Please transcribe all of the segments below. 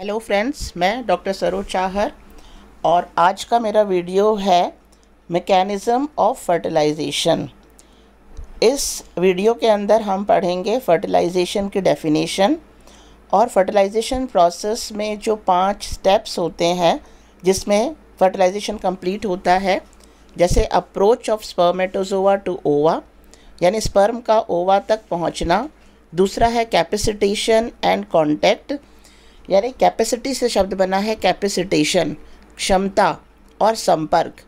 Hello friends मैं doctor Saroj Chahar और आज का मेरा वीडियो है मैकेनिज़्म ऑफ फर्टिलाइजेशन इस वीडियो के अंदर हम पढ़ेंगे फर्टिलाइजेशन की डेफिनेशन और फर्टिलाइजेशन प्रोसेस में जो पांच स्टेप्स होते हैं जिसमें फर्टिलाइजेशन कंप्लीट होता है जैसे अप्रोच ऑफ स्पर्मेटोजोवा टू ओवा यानी स्पर्म का ओवा तक पहुंचना दूसरा है कैपेसिटेशन एंड कॉन्टैक्ट यानी कैपेसिटी से शब्द बना है कैपेसिटेशन क्षमता और संपर्क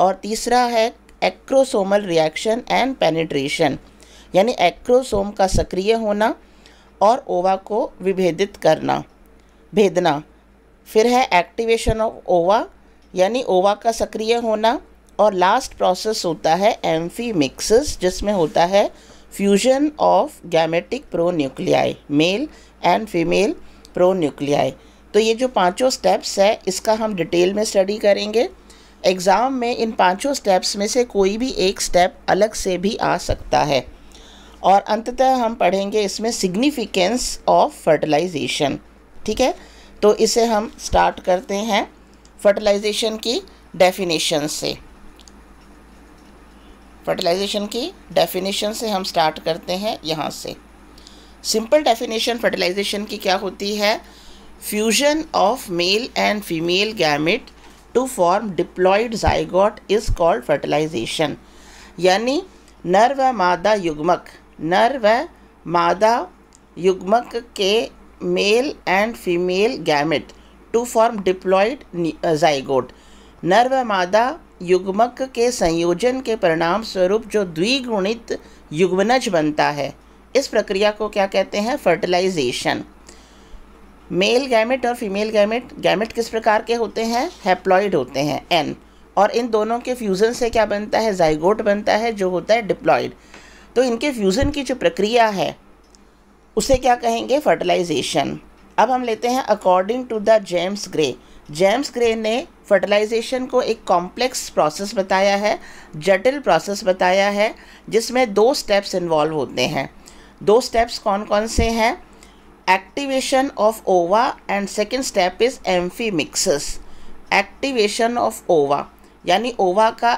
और तीसरा है एक्रोसोमल रिएक्शन एंड पेनिट्रेशन यानी एक्रोसोम का सक्रिय होना और ओवा को विभेदित करना भेदना फिर है एक्टिवेशन ऑफ ओवा यानी ओवा का सक्रिय होना और लास्ट प्रोसेस होता है एम्फी मिक्सस जिसमें होता है fusion of gametic pronuclei male and female pronuclei तो ये जो पांचों स्टेप्स है इसका हम डिटेल में स्टडी करेंगे एग्ज़ाम में इन पांचों स्टेप्स में से कोई भी एक स्टेप अलग से भी आ सकता है और अंततः हम पढ़ेंगे इसमें सिग्निफिकेंस ऑफ फर्टिलाइजेशन ठीक है तो इसे हम स्टार्ट करते हैं फर्टिलाइजेशन की डेफिनेशन से फर्टिलाइजेशन की डेफिनेशन से हम स्टार्ट करते हैं यहाँ से सिंपल डेफिनेशन फर्टिलाइजेशन की क्या होती है fusion of male and female gamete to form diploid zygote is called fertilization यानी नर व मादा युग्मक नर व मादा युग्मक के male and female gamete to form diploid zygote नर व मादा युग्मक के संयोजन के परिणाम स्वरूप जो द्विगुणित युग्मनज बनता है इस प्रक्रिया को क्या कहते हैं फर्टिलाइजेशन मेल गैमेट और फीमेल गैमेट गैमेट किस प्रकार के होते हैं हैप्लॉइड होते हैं एन और इन दोनों के फ्यूज़न से क्या बनता है जाइगोट बनता है जो होता है डिप्लॉयड तो इनके फ्यूज़न की जो प्रक्रिया है उसे क्या कहेंगे फर्टिलाइजेशन अब हम लेते हैं according to the James Gray James Gray ने फर्टिलाइजेशन को एक कॉम्प्लेक्स प्रोसेस बताया है जटिल प्रोसेस बताया है जिसमें दो स्टेप्स इन्वॉल्व होते हैं दो स्टेप्स कौन कौन से हैं activation of ova and second step is amphimixis activation of ova यानी ओवा का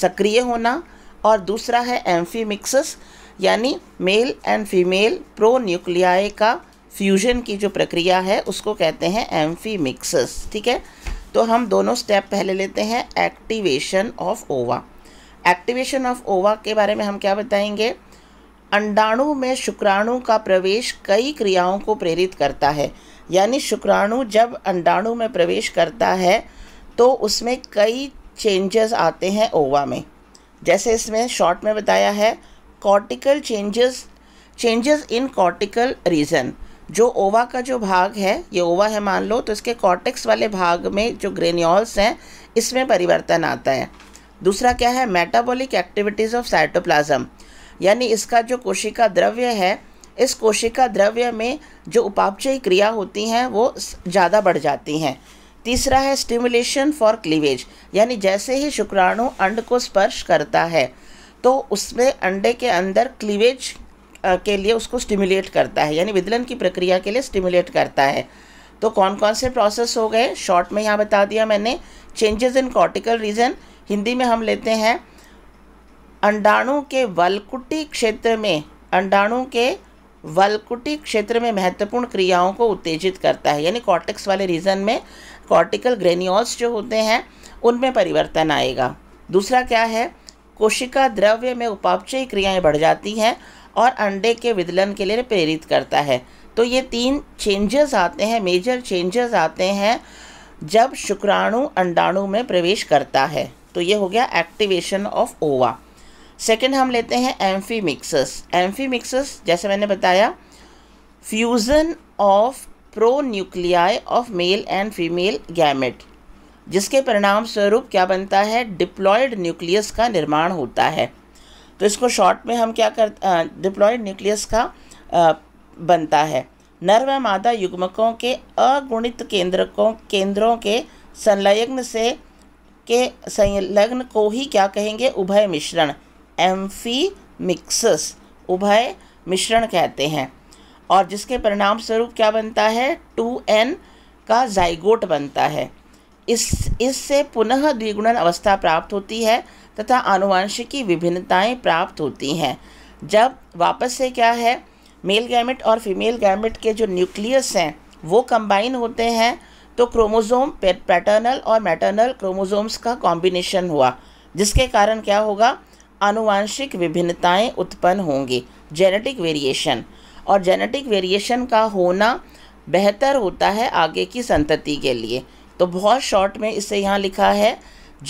सक्रिय होना और दूसरा है एम्फी मिक्सस यानी male and female pronuclei का फ्यूजन की जो प्रक्रिया है उसको कहते हैं एम्फी मिक्सस ठीक है तो हम दोनों स्टेप पहले लेते हैं activation of ova activation of ova के बारे में हम क्या बताएंगे अंडाणु में शुक्राणु का प्रवेश कई क्रियाओं को प्रेरित करता है यानी शुक्राणु जब अंडाणु में प्रवेश करता है तो उसमें कई चेंजेस आते हैं ओवा में जैसे इसमें शॉर्ट में बताया है cortical changes changes in cortical region जो ओवा का जो भाग है ये ओवा है मान लो तो इसके कॉर्टेक्स वाले भाग में जो ग्रेन्योल्स हैं इसमें परिवर्तन आता है दूसरा क्या है मेटाबॉलिक एक्टिविटीज़ ऑफ साइटोप्लाज्म यानी इसका जो कोशिका द्रव्य है इस कोशिका द्रव्य में जो उपापचय क्रिया होती हैं वो ज़्यादा बढ़ जाती हैं तीसरा है स्टिमुलेशन फॉर क्लीवेज यानी जैसे ही शुक्राणु अंड को स्पर्श करता है तो उसमें अंडे के अंदर क्लीवेज के लिए उसको स्टिमुलेट करता है यानी विदलन की प्रक्रिया के लिए स्टिमुलेट करता है तो कौन कौन से प्रोसेस हो गए शॉर्ट में यहाँ बता दिया मैंने changes in cortical region Hindi में हम लेते हैं अंडाणु के वलकुटी क्षेत्र में अंडाणु के वलकुटी क्षेत्र में महत्वपूर्ण क्रियाओं को उत्तेजित करता है यानी कॉर्टेक्स वाले रीजन में कॉर्टिकल ग्रेन्यूल्स जो होते हैं उनमें परिवर्तन आएगा दूसरा क्या है कोशिका द्रव्य में उपापचयी क्रियाएं बढ़ जाती हैं और अंडे के विदलन के लिए प्रेरित करता है तो ये तीन चेंजेस आते हैं मेजर चेंजेस आते हैं जब शुक्राणु अंडाणु में प्रवेश करता है तो ये हो गया एक्टिवेशन ऑफ ओवा सेकेंड हम लेते हैं एम्फी मिक्सर्स एम्फी मिक्सर्स जैसे मैंने बताया fusion of pronuclei of male and female gamete जिसके परिणाम स्वरूप क्या बनता है डिप्लॉयड न्यूक्लियस का निर्माण होता है तो इसको शॉर्ट में हम क्या कर डिप्लॉयड न्यूक्लियस का आ, बनता है नर व मादा युग्मकों के अगुणित केंद्रकों केंद्रों के संलग्न से के संलग्न को ही क्या कहेंगे उभय मिश्रण एम्फी मिक्सस उभय मिश्रण कहते हैं और जिसके परिणाम स्वरूप क्या बनता है टू एन का जाइगोट बनता है इस इससे पुनः द्विगुणन अवस्था प्राप्त होती है तथा आनुवंशिकी विभिन्नताएं प्राप्त होती हैं जब वापस से क्या है मेल गैमेट और फीमेल गैमेट के जो न्यूक्लियस हैं वो कंबाइन होते हैं तो क्रोमोज़ोम पैटर्नल और मैटर्नल क्रोमोज़ोम्स का कॉम्बिनेशन हुआ जिसके कारण क्या होगा आनुवांशिक विभिन्नताएं उत्पन्न होंगी जेनेटिक वेरिएशन और जेनेटिक वेरिएशन का होना बेहतर होता है आगे की संतति के लिए तो बहुत शॉर्ट में इसे यहाँ लिखा है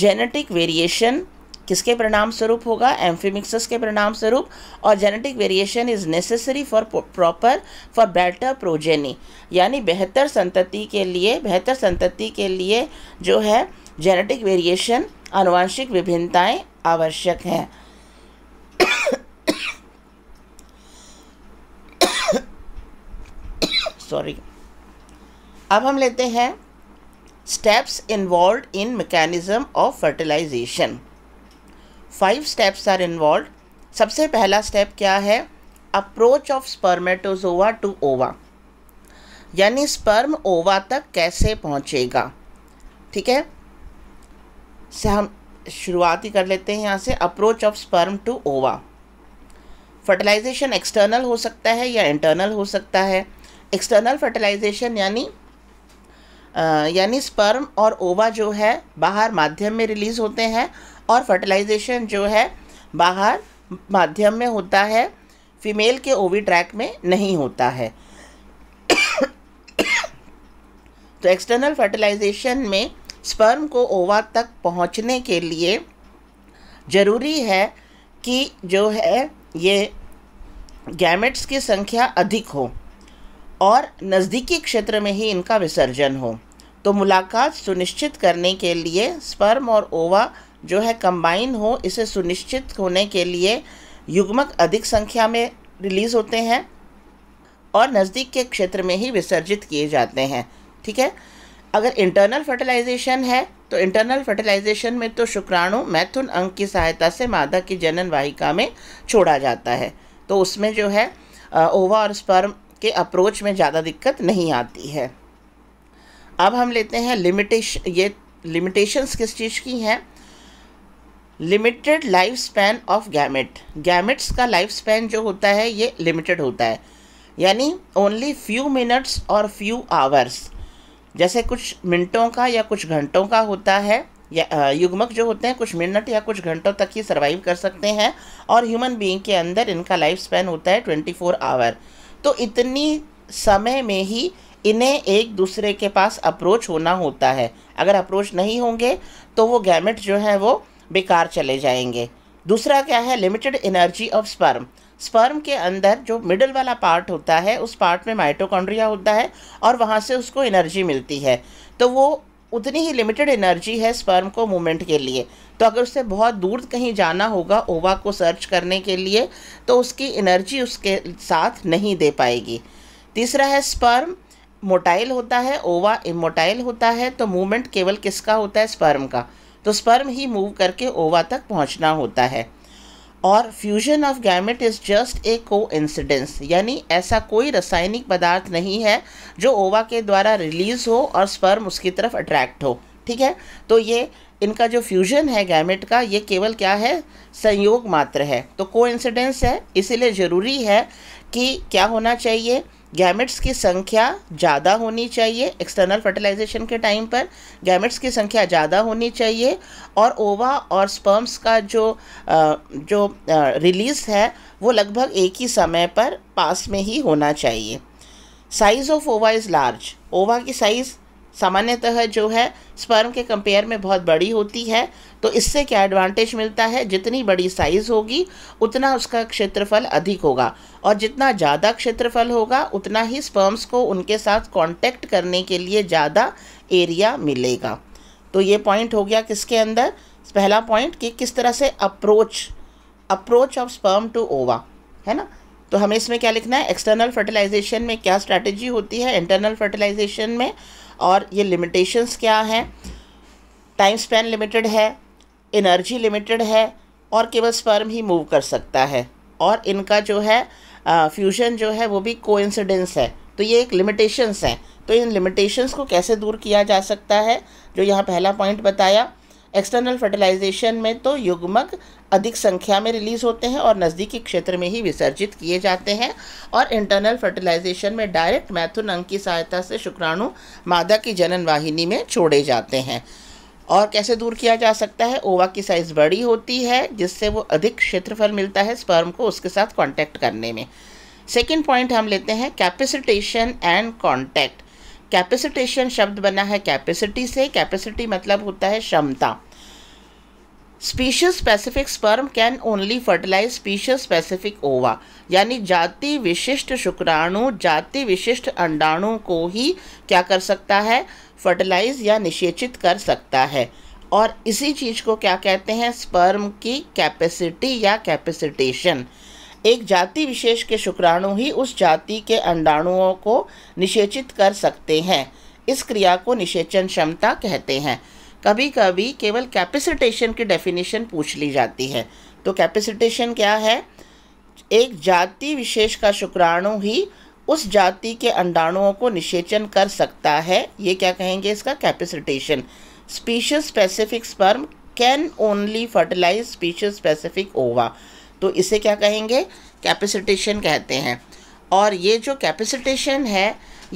जेनेटिक वेरिएशन किसके परिणाम स्वरूप होगा एम्फीमिक्सस के परिणाम स्वरूप और genetic variation is necessary for proper for better progeny यानी बेहतर संतति के लिए बेहतर संतति के लिए जो है जेनेटिक वेरिएशन आनुवांशिक विभिन्नताएं आवश्यक हैं सॉरी अब हम लेते हैं steps involve in mechanism of fertilization five steps are involve सबसे पहला स्टेप क्या है अप्रोच ऑफ स्पर्मेटोजोवा टू ओवा यानी स्पर्म ओवा तक कैसे पहुंचेगा ठीक है से हम शुरुआती कर लेते हैं यहाँ से approach of sperm to ova fertilization external हो सकता है या इंटरनल हो सकता है एक्सटर्नल फर्टिलाइजेशन यानी यानी स्पर्म और ओवा जो है बाहर माध्यम में रिलीज़ होते हैं और फर्टिलाइजेशन जो है बाहर माध्यम में होता है फीमेल के ओवी ट्रैक में नहीं होता है तो एक्सटर्नल फर्टिलाइजेशन में स्पर्म को ओवा तक पहुंचने के लिए ज़रूरी है कि जो है ये गैमेट्स की संख्या अधिक हो और नज़दीकी क्षेत्र में ही इनका विसर्जन हो तो मुलाकात सुनिश्चित करने के लिए स्पर्म और ओवा जो है कंबाइन हो इसे सुनिश्चित होने के लिए युग्मक अधिक संख्या में रिलीज़ होते हैं और नज़दीक के क्षेत्र में ही विसर्जित किए जाते हैं ठीक है अगर इंटरनल फर्टिलाइजेशन है तो इंटरनल फर्टिलाइजेशन में तो शुक्राणु मैथुन अंग की सहायता से मादा की जनन वाहिका में छोड़ा जाता है तो उसमें जो है ओवा और स्पर्म के अप्रोच में ज़्यादा दिक्कत नहीं आती है अब हम लेते हैं लिमिटेश ये लिमिटेशंस किस चीज़ की हैं limited life span of gamete gametes का लाइफ स्पैन जो होता है ये लिमिटेड होता है यानी ओनली फ्यू मिनट्स और फ्यू आवर्स जैसे कुछ मिनटों का या कुछ घंटों का होता है या युग्मक जो होते हैं कुछ मिनट या कुछ घंटों तक ही सर्वाइव कर सकते हैं और ह्यूमन बीइंग के अंदर इनका लाइफ स्पैन होता है ट्वेंटी फोर आवर तो इतनी समय में ही इन्हें एक दूसरे के पास अप्रोच होना होता है अगर अप्रोच नहीं होंगे तो वो गैमेट जो है वो बेकार चले जाएंगे दूसरा क्या है limited energy of sperm sperm के अंदर जो मिडल वाला पार्ट होता है उस पार्ट में माइटोकॉन्ड्रिया होता है और वहाँ से उसको एनर्जी मिलती है तो वो उतनी ही लिमिटेड एनर्जी है स्पर्म को मूवमेंट के लिए तो अगर उसे बहुत दूर कहीं जाना होगा ओवा को सर्च करने के लिए तो उसकी एनर्जी उसके साथ नहीं दे पाएगी तीसरा है स्पर्म मोटाइल होता है ओवा इमोटाइल होता है तो मूवमेंट केवल किसका होता है स्पर्म का तो स्पर्म ही मूव करके ओवा तक पहुंचना होता है और fusion of gamete is just a coincidence यानी ऐसा कोई रासायनिक पदार्थ नहीं है जो ओवा के द्वारा रिलीज़ हो और स्पर्म उसकी तरफ अट्रैक्ट हो ठीक है तो ये इनका जो फ्यूजन है गैमेट का ये केवल क्या है संयोग मात्र है तो को है इसीलिए ज़रूरी है कि क्या होना चाहिए गैमेट्स की संख्या ज़्यादा होनी चाहिए एक्सटर्नल फर्टिलाइजेशन के टाइम पर गैमेट्स की संख्या ज़्यादा होनी चाहिए और ओवा और स्पर्म्स का जो जो रिलीज़ है वो लगभग एक ही समय पर पास में ही होना चाहिए size of ova is large ova की साइज़ सामान्यतः जो है स्पर्म के कंपेयर में बहुत बड़ी होती है तो इससे क्या एडवांटेज मिलता है जितनी बड़ी साइज़ होगी उतना उसका क्षेत्रफल अधिक होगा और जितना ज़्यादा क्षेत्रफल होगा उतना ही स्पर्म्स को उनके साथ कांटेक्ट करने के लिए ज़्यादा एरिया मिलेगा तो ये पॉइंट हो गया किसके अंदर पहला पॉइंट कि किस तरह से approach approach of sperm to ova है ना तो हमें इसमें क्या लिखना है एक्सटर्नल फर्टिलाइजेशन में क्या स्ट्रैटेजी होती है इंटरनल फर्टिलाइजेशन में और ये लिमिटेशंस क्या हैं टाइम स्पेन लिमिटेड है एनर्जी लिमिटेड है और केवल स्पर्म ही मूव कर सकता है और इनका जो है फ्यूजन जो है वो भी कोइंसिडेंस है तो ये एक लिमिटेशंस हैं तो इन लिमिटेशंस को कैसे दूर किया जा सकता है जो यहाँ पहला पॉइंट बताया एक्सटर्नल फर्टिलाइजेशन में तो युग्मक अधिक संख्या में रिलीज होते हैं और नज़दीकी क्षेत्र में ही विसर्जित किए जाते हैं और इंटरनल फर्टिलाइजेशन में डायरेक्ट मैथुन अंग की सहायता से शुक्राणु मादा की जनन वाहिनी में छोड़े जाते हैं और कैसे दूर किया जा सकता है ओवा की साइज़ बड़ी होती है जिससे वो अधिक क्षेत्रफल मिलता है स्पर्म को उसके साथ कॉन्टैक्ट करने में सेकेंड पॉइंट हम लेते हैं कैपेसिटेशन एंड कॉन्टैक्ट कैपेसिटेशन शब्द बना है कैपेसिटी से कैपेसिटी मतलब होता है क्षमता species specific sperm can only fertilize species specific ova यानी जाति विशिष्ट शुक्राणु जाति विशिष्ट अंडाणु को ही क्या कर सकता है फर्टिलाइज या निषेचित कर सकता है और इसी चीज़ को क्या कहते हैं स्पर्म की कैपेसिटी या कैपेसिटेशन एक जाति विशेष के शुक्राणु ही उस जाति के अंडाणुओं को निषेचित कर सकते हैं इस क्रिया को निषेचन क्षमता कहते हैं कभी कभी केवल कैपेसिटेशन की डेफिनेशन पूछ ली जाती है तो कैपेसिटेशन क्या है एक जाति विशेष का शुक्राणु ही उस जाति के अंडाणुओं को निषेचन कर सकता है ये क्या कहेंगे इसका capacitation species specific sperm can only fertilize species specific ova तो इसे क्या कहेंगे कैपेसिटेशन कहते हैं और ये जो कैपेसिटेशन है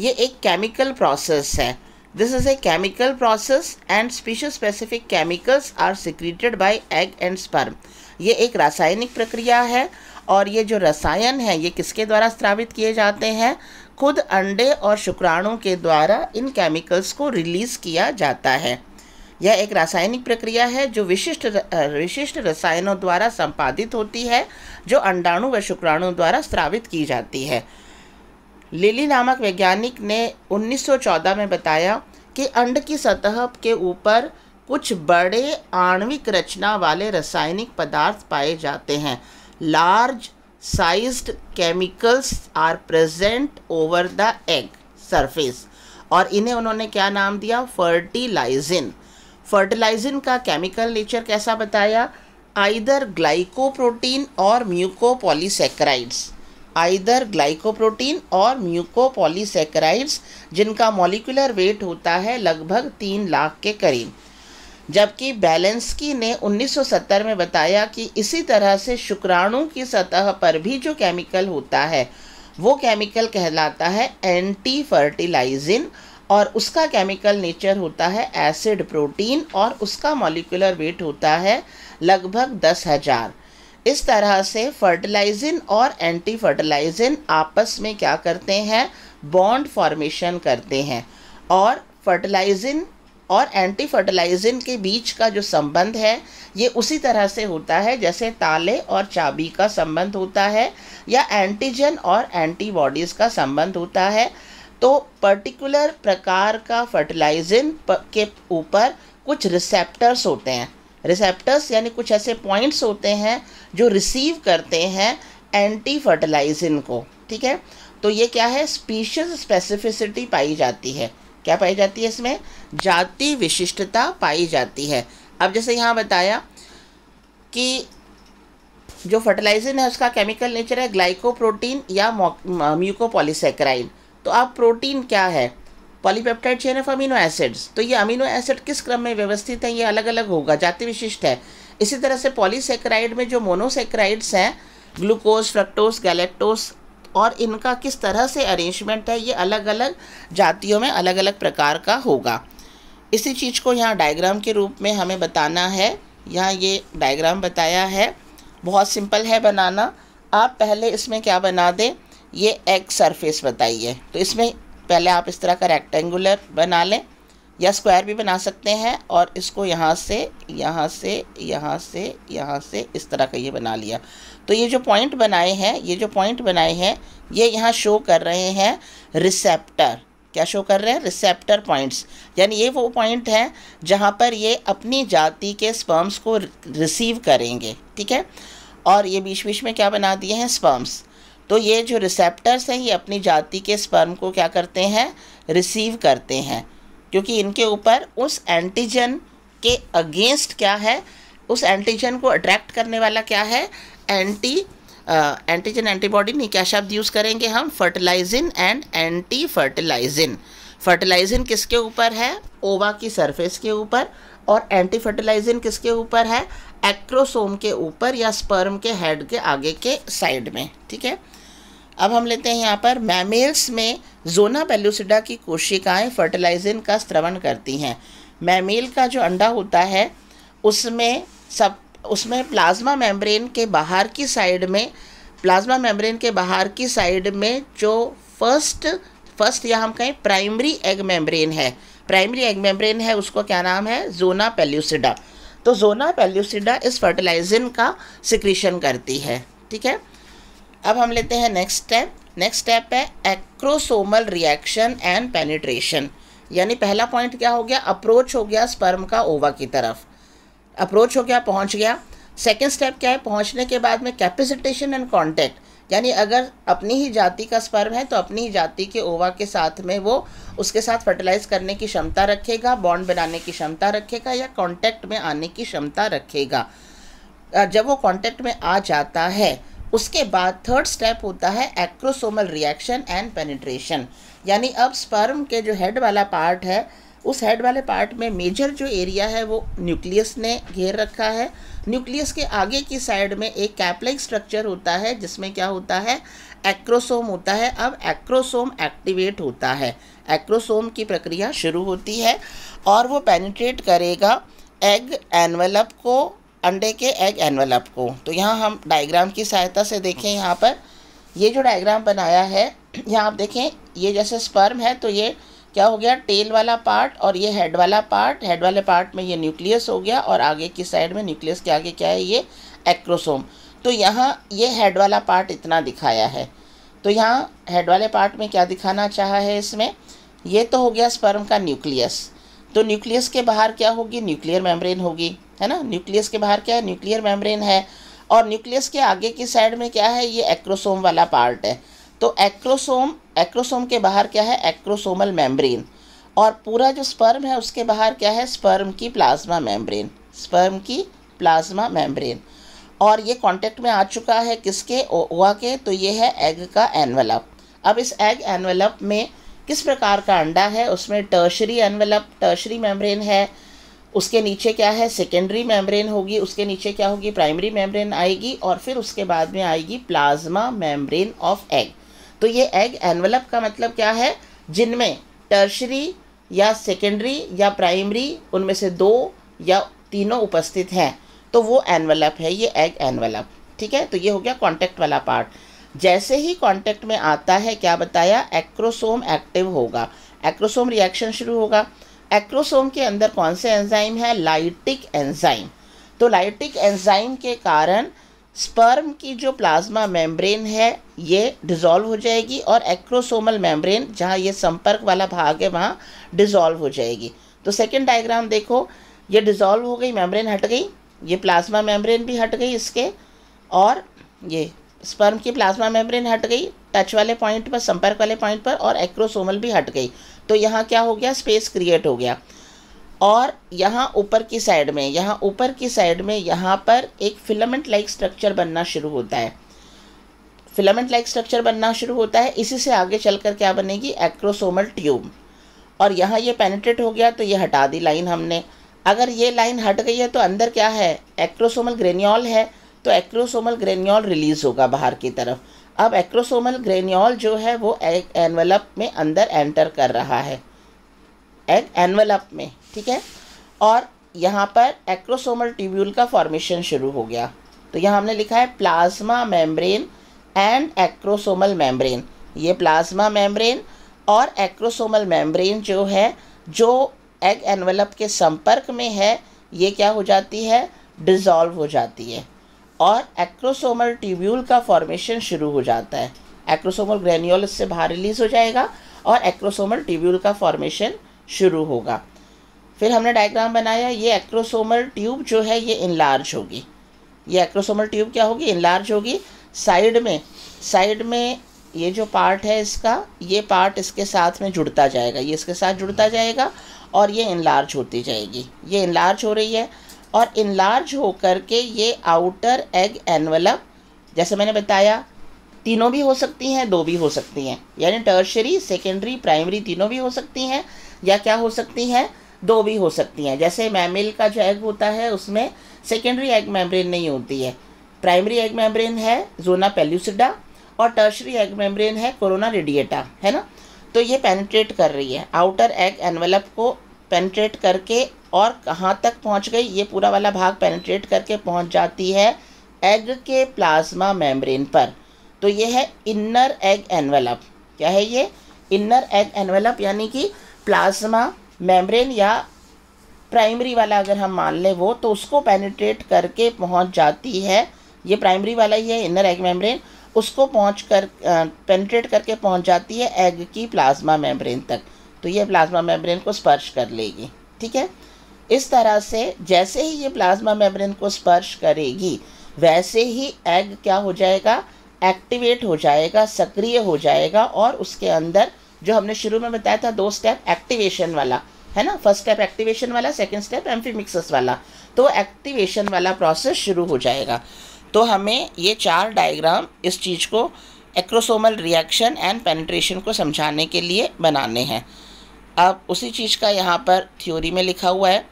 ये एक केमिकल प्रोसेस है this is a chemical process and species specific chemicals are secreted by egg and sperm ये एक रासायनिक प्रक्रिया है और ये जो रसायन है ये किसके द्वारा स्त्रावित किए जाते हैं खुद अंडे और शुक्राणु के द्वारा इन केमिकल्स को रिलीज़ किया जाता है यह एक रासायनिक प्रक्रिया है जो विशिष्ट विशिष्ट रसायनों द्वारा संपादित होती है जो अंडाणु व शुक्राणु द्वारा स्रावित की जाती है लिली नामक वैज्ञानिक ने 1914 में बताया कि अंड की सतह के ऊपर कुछ बड़े आणविक रचना वाले रासायनिक पदार्थ पाए जाते हैं large size chemicals are present over the egg surface और इन्हें उन्होंने क्या नाम दिया फर्टिलाइजिन फर्टिलाइजन का केमिकल नेचर कैसा बताया आइदर ग्लाइकोप्रोटीन और म्यूकोपॉलीसेक्राइड्स आइदर ग्लाइकोप्रोटीन और म्यूकोपॉलीसेक्राइड्स जिनका मॉलिकुलर वेट होता है लगभग तीन लाख के करीब जबकि बैलेंसकी ने 1970 में बताया कि इसी तरह से शुक्राणु की सतह पर भी जो केमिकल होता है वो केमिकल कहलाता है एंटी फर्टिलाइजिन और उसका केमिकल नेचर होता है एसिड प्रोटीन और उसका मॉलिकुलर वेट होता है लगभग दस हज़ार इस तरह से फर्टिलाइजिन और एंटी फर्टिलाइजिन आपस में क्या करते हैं बॉन्ड फॉर्मेशन करते हैं और फर्टिलाइजिन और एंटी फर्टिलाइजिन के बीच का जो संबंध है ये उसी तरह से होता है जैसे ताले और चाबी का संबंध होता है या एंटीजन और एंटीबॉडीज़ का संबंध होता है तो पर्टिकुलर प्रकार का फर्टिलाइजिन के ऊपर कुछ रिसेप्टर्स होते हैं रिसेप्टर्स यानी कुछ ऐसे पॉइंट्स होते हैं जो रिसीव करते हैं एंटी फर्टिलाइजिन को ठीक है तो ये क्या है स्पीशीज स्पेसिफिसिटी पाई जाती है क्या पाई जाती है इसमें जाति विशिष्टता पाई जाती है अब जैसे यहाँ बताया कि जो फर्टिलाइजर है उसका केमिकल नेचर है ग्लाइकोप्रोटीन या म्यूकोपोलीसेक्राइन तो आप प्रोटीन क्या है polypeptide chain of amino acids तो ये अमीनो एसिड किस क्रम में व्यवस्थित हैं ये अलग अलग होगा जाति विशिष्ट है इसी तरह से पॉलीसेक्राइड में जो मोनोसेक्राइड्स हैं ग्लूकोज फ्रक्टोज गैलेक्टोस और इनका किस तरह से अरेंजमेंट है ये अलग अलग जातियों में अलग अलग प्रकार का होगा इसी चीज़ को यहाँ डायग्राम के रूप में हमें बताना है यहाँ ये डायग्राम बताया है बहुत सिंपल है बनाना आप पहले इसमें क्या बना दें ये एग सरफेस बताइए तो इसमें पहले आप इस तरह का रेक्टेंगुलर बना लें या स्क्वायर भी बना सकते हैं और इसको यहाँ से यहाँ से यहाँ से यहाँ से इस तरह का ये बना लिया तो ये जो पॉइंट बनाए हैं ये जो पॉइंट बनाए हैं ये यहाँ शो कर रहे हैं रिसेप्टर क्या शो कर रहे हैं रिसेप्टर पॉइंट्स यानी ये वो पॉइंट हैं जहाँ पर ये अपनी जाति के स्पर्म्स को रिसीव करेंगे ठीक है और ये बीच बीच में क्या बना दिए हैं स्पर्म्स तो ये जो रिसेप्टर्स हैं ये अपनी जाति के स्पर्म को क्या करते हैं रिसीव करते हैं क्योंकि इनके ऊपर उस एंटीजन के अगेंस्ट क्या है उस एंटीजन को अट्रैक्ट करने वाला क्या है एंटी एंटीजन एंटीबॉडी नहीं क्या शब्द यूज़ करेंगे हम fertilizin and anti fertilizin fertilizin किसके ऊपर है ओवा की सरफेस के ऊपर और एंटी फर्टिलाइजिन किसके ऊपर है एक्रोसोम के ऊपर या स्पर्म के हेड के आगे के साइड में ठीक है अब हम लेते हैं यहाँ पर मैमेल्स में जोना पेल्यूसिडा की कोशिकाएं फर्टिलाइजिन का स्त्रवण करती हैं मैमेल का जो अंडा होता है उसमें सब उसमें प्लाज्मा मेम्ब्रेन के बाहर की साइड में प्लाज्मा मेम्ब्रेन के बाहर की साइड में जो फर्स्ट फर्स्ट या हम कहें प्राइमरी एग मेम्ब्रेन है प्राइमरी एग मेम्ब्रेन है उसको क्या नाम है जोना पेल्यूसिडा तो जोना पेल्यूसिडा इस फर्टिलाइजिन का सिक्रीशन करती है ठीक है अब हम लेते हैं नेक्स्ट स्टेप नेक्स्ट स्टेप है एक्रोसोमल रिएक्शन एंड पेनिट्रेशन यानी पहला पॉइंट क्या हो गया अप्रोच हो गया स्पर्म का ओवा की तरफ अप्रोच हो गया पहुंच गया सेकेंड स्टेप क्या है पहुंचने के बाद में कैपेसिटेशन एंड कॉन्टैक्ट यानी अगर अपनी ही जाति का स्पर्म है तो अपनी ही जाति के ओवा के साथ में वो उसके साथ फर्टिलाइज करने की क्षमता रखेगा बॉन्ड बनाने की क्षमता रखेगा या कॉन्टैक्ट में आने की क्षमता रखेगा जब वो कॉन्टैक्ट में आ जाता है उसके बाद थर्ड स्टेप होता है एक्रोसोमल रिएक्शन एंड पेनिट्रेशन यानी अब स्पर्म के जो हेड वाला पार्ट है उस हेड वाले पार्ट में मेजर जो एरिया है वो न्यूक्लियस ने घेर रखा है न्यूक्लियस के आगे की साइड में एक कैपलाइक स्ट्रक्चर होता है जिसमें क्या होता है एक्रोसोम होता है अब एक्रोसोम एक्टिवेट होता है एक्रोसोम की प्रक्रिया शुरू होती है और वो पेनिट्रेट करेगा एग एनवलप को अंडे के एग एनवल को तो यहाँ हम डायग्राम की सहायता से देखें यहाँ पर ये जो डायग्राम बनाया है यहाँ आप देखें ये जैसे स्पर्म है तो ये क्या हो गया टेल वाला पार्ट और ये हेड वाला पार्ट हेड वाले पार्ट में ये न्यूक्लियस हो गया और आगे की साइड में न्यूक्लियस के आगे क्या है ये एक्रोसोम तो यहाँ ये हेड वाला पार्ट इतना दिखाया है तो यहाँ हेड वाले पार्ट में क्या दिखाना चाह है इसमें ये तो हो गया स्पर्म का न्यूक्लियस तो न्यूक्लियस के बाहर क्या होगी न्यूक्लियर मेम्ब्रेन होगी है ना न्यूक्लियस के बाहर क्या है न्यूक्लियर मेम्ब्रेन है और न्यूक्लियस के आगे की साइड में क्या है ये एक्रोसोम वाला पार्ट है तो एक्रोसोम एक्रोसोम के बाहर क्या है एक्रोसोमल मेम्ब्रेन और पूरा जो स्पर्म है उसके बाहर क्या है स्पर्म की प्लाज्मा मेम्ब्रेन स्पर्म की प्लाज्मा मेम्ब्रेन और ये कॉन्टेक्ट में आ चुका है किसके ओवा के तो ये है एग का एनवलप अब इस एग एनवलप में किस प्रकार का अंडा है उसमें टर्शरी एनवेलप टर्शरी मेम्ब्रेन है उसके नीचे क्या है सेकेंडरी मेम्ब्रेन होगी उसके नीचे क्या होगी प्राइमरी मेम्ब्रेन आएगी और फिर उसके बाद में आएगी प्लाज्मा मेम्ब्रेन ऑफ एग तो ये एग एनवेलप का मतलब क्या है जिनमें टर्शरी या सेकेंडरी या प्राइमरी उनमें से दो या तीनों उपस्थित हैं तो वो एनवेलप है ये एग एनवेलप ठीक है तो ये हो गया कॉन्टेक्ट वाला पार्ट जैसे ही कांटेक्ट में आता है क्या बताया एक्रोसोम एक्टिव होगा एक्रोसोम रिएक्शन शुरू होगा एक्रोसोम के अंदर कौन से एंजाइम है लाइटिक एंजाइम तो लाइटिक एंजाइम के कारण स्पर्म की जो प्लाज्मा मेम्ब्रेन है ये डिज़ोल्व हो जाएगी और एक्रोसोमल मेम्ब्रेन जहाँ ये संपर्क वाला भाग है वहाँ डिज़ोल्व हो जाएगी तो सेकेंड डायग्राम देखो ये डिज़ोल्व हो गई मेम्ब्रेन हट गई ये प्लाज्मा मेम्ब्रेन भी हट गई इसके और ये स्पर्म की प्लाज्मा मेम्ब्रेन हट गई टच वाले पॉइंट पर संपर्क वाले पॉइंट पर और एक्रोसोमल भी हट गई तो यहाँ क्या हो गया स्पेस क्रिएट हो गया और यहाँ ऊपर की साइड में यहाँ ऊपर की साइड में यहाँ पर एक फिलामेंट लाइक स्ट्रक्चर बनना शुरू होता है फिलामेंट लाइक स्ट्रक्चर बनना शुरू होता है इसी से आगे चलकर क्या बनेगी एक्रोसोमल ट्यूब और यहाँ ये पेनिट्रेट हो गया तो ये हटा दी लाइन हमने अगर ये लाइन हट गई है तो अंदर क्या है एक्रोसोमल ग्रेन्योल है तो एक्रोसोमल ग्रेन्यूल रिलीज़ होगा बाहर की तरफ अब एक्रोसोमल ग्रेन्यूल जो है वो एग एनवलप में अंदर एंटर कर रहा है एग एनवलप में ठीक है और यहाँ पर एक्रोसोमल ट्यूब्यूल का फॉर्मेशन शुरू हो गया तो यहाँ हमने लिखा है plasma membrane and acrosomal membrane ये प्लाज्मा मेम्ब्रेन और एक्रोसोमल मेम्ब्रेन जो है जो एग एनवलप के संपर्क में है ये क्या हो जाती है डिज़ोल्व हो जाती है और एक्रोसोमल ट्यूब्यूल का फॉर्मेशन शुरू हो जाता है एक्रोसोमल ग्रेन्यूल इससे बाहर रिलीज हो जाएगा और एक्रोसोमल ट्यूब्यूल का फॉर्मेशन शुरू होगा फिर हमने डायग्राम बनाया ये एक्रोसोमल ट्यूब जो है ये इनलार्ज होगी ये एक्रोसोमल ट्यूब क्या होगी इनलार्ज होगी साइड में साइड में ये जो पार्ट है इसका ये पार्ट इसके साथ में जुड़ता जाएगा ये इसके साथ जुड़ता जाएगा और ये इनलार्ज होती जाएगी ये इनलार्ज हो रही है और इनलार्ज होकर के ये आउटर एग एनवलप जैसे मैंने बताया तीनों भी हो सकती हैं दो भी हो सकती हैं यानी टर्शरी सेकेंडरी प्राइमरी तीनों भी हो सकती हैं या क्या हो सकती हैं दो भी हो सकती हैं जैसे मैमिल का जो एग होता है उसमें सेकेंडरी एग मेम्ब्रेन नहीं होती है प्राइमरी एग मेम्ब्रेन है जोना पेल्यूसिडा और टर्शरी एग मेम्ब्रेन है कोरोना रेडिएटा है ना तो ये पेनिट्रेट कर रही है आउटर एग एनवेलप को पेनिट्रेट करके और कहाँ तक पहुँच गई ये पूरा वाला भाग पेनिट्रेट करके पहुँच जाती है एग के प्लाज्मा मेम्ब्रेन पर तो ये है इनर एग एनवेलप क्या है ये इनर एग एनवेलप यानी कि प्लाज्मा मेम्ब्रेन या प्राइमरी वाला अगर हम मान लें वो तो उसको पेनिट्रेट करके पहुंच जाती है ये प्राइमरी वाला ही है इनर एग मेम्ब्रेन उसको पहुंच कर पेनिट्रेट करके पहुंच जाती है एग की प्लाज्मा मेम्ब्रेन तक तो ये प्लाज्मा मेम्ब्रेन को स्पर्श कर लेगी ठीक है इस तरह से जैसे ही ये प्लाज्मा मेम्ब्रेन को स्पर्श करेगी वैसे ही एग क्या हो जाएगा एक्टिवेट हो जाएगा सक्रिय हो जाएगा और उसके अंदर जो हमने शुरू में बताया था दो स्टेप एक्टिवेशन वाला है ना फर्स्ट स्टेप एक्टिवेशन वाला सेकंड स्टेप एम्फीमिक्सस वाला तो एक्टिवेशन वाला प्रोसेस शुरू हो जाएगा तो हमें ये चार डायग्राम इस चीज़ को एक्रोसोमल रिएक्शन एंड पेनिट्रेशन को समझाने के लिए बनाने हैं अब उसी चीज़ का यहाँ पर थ्योरी में लिखा हुआ है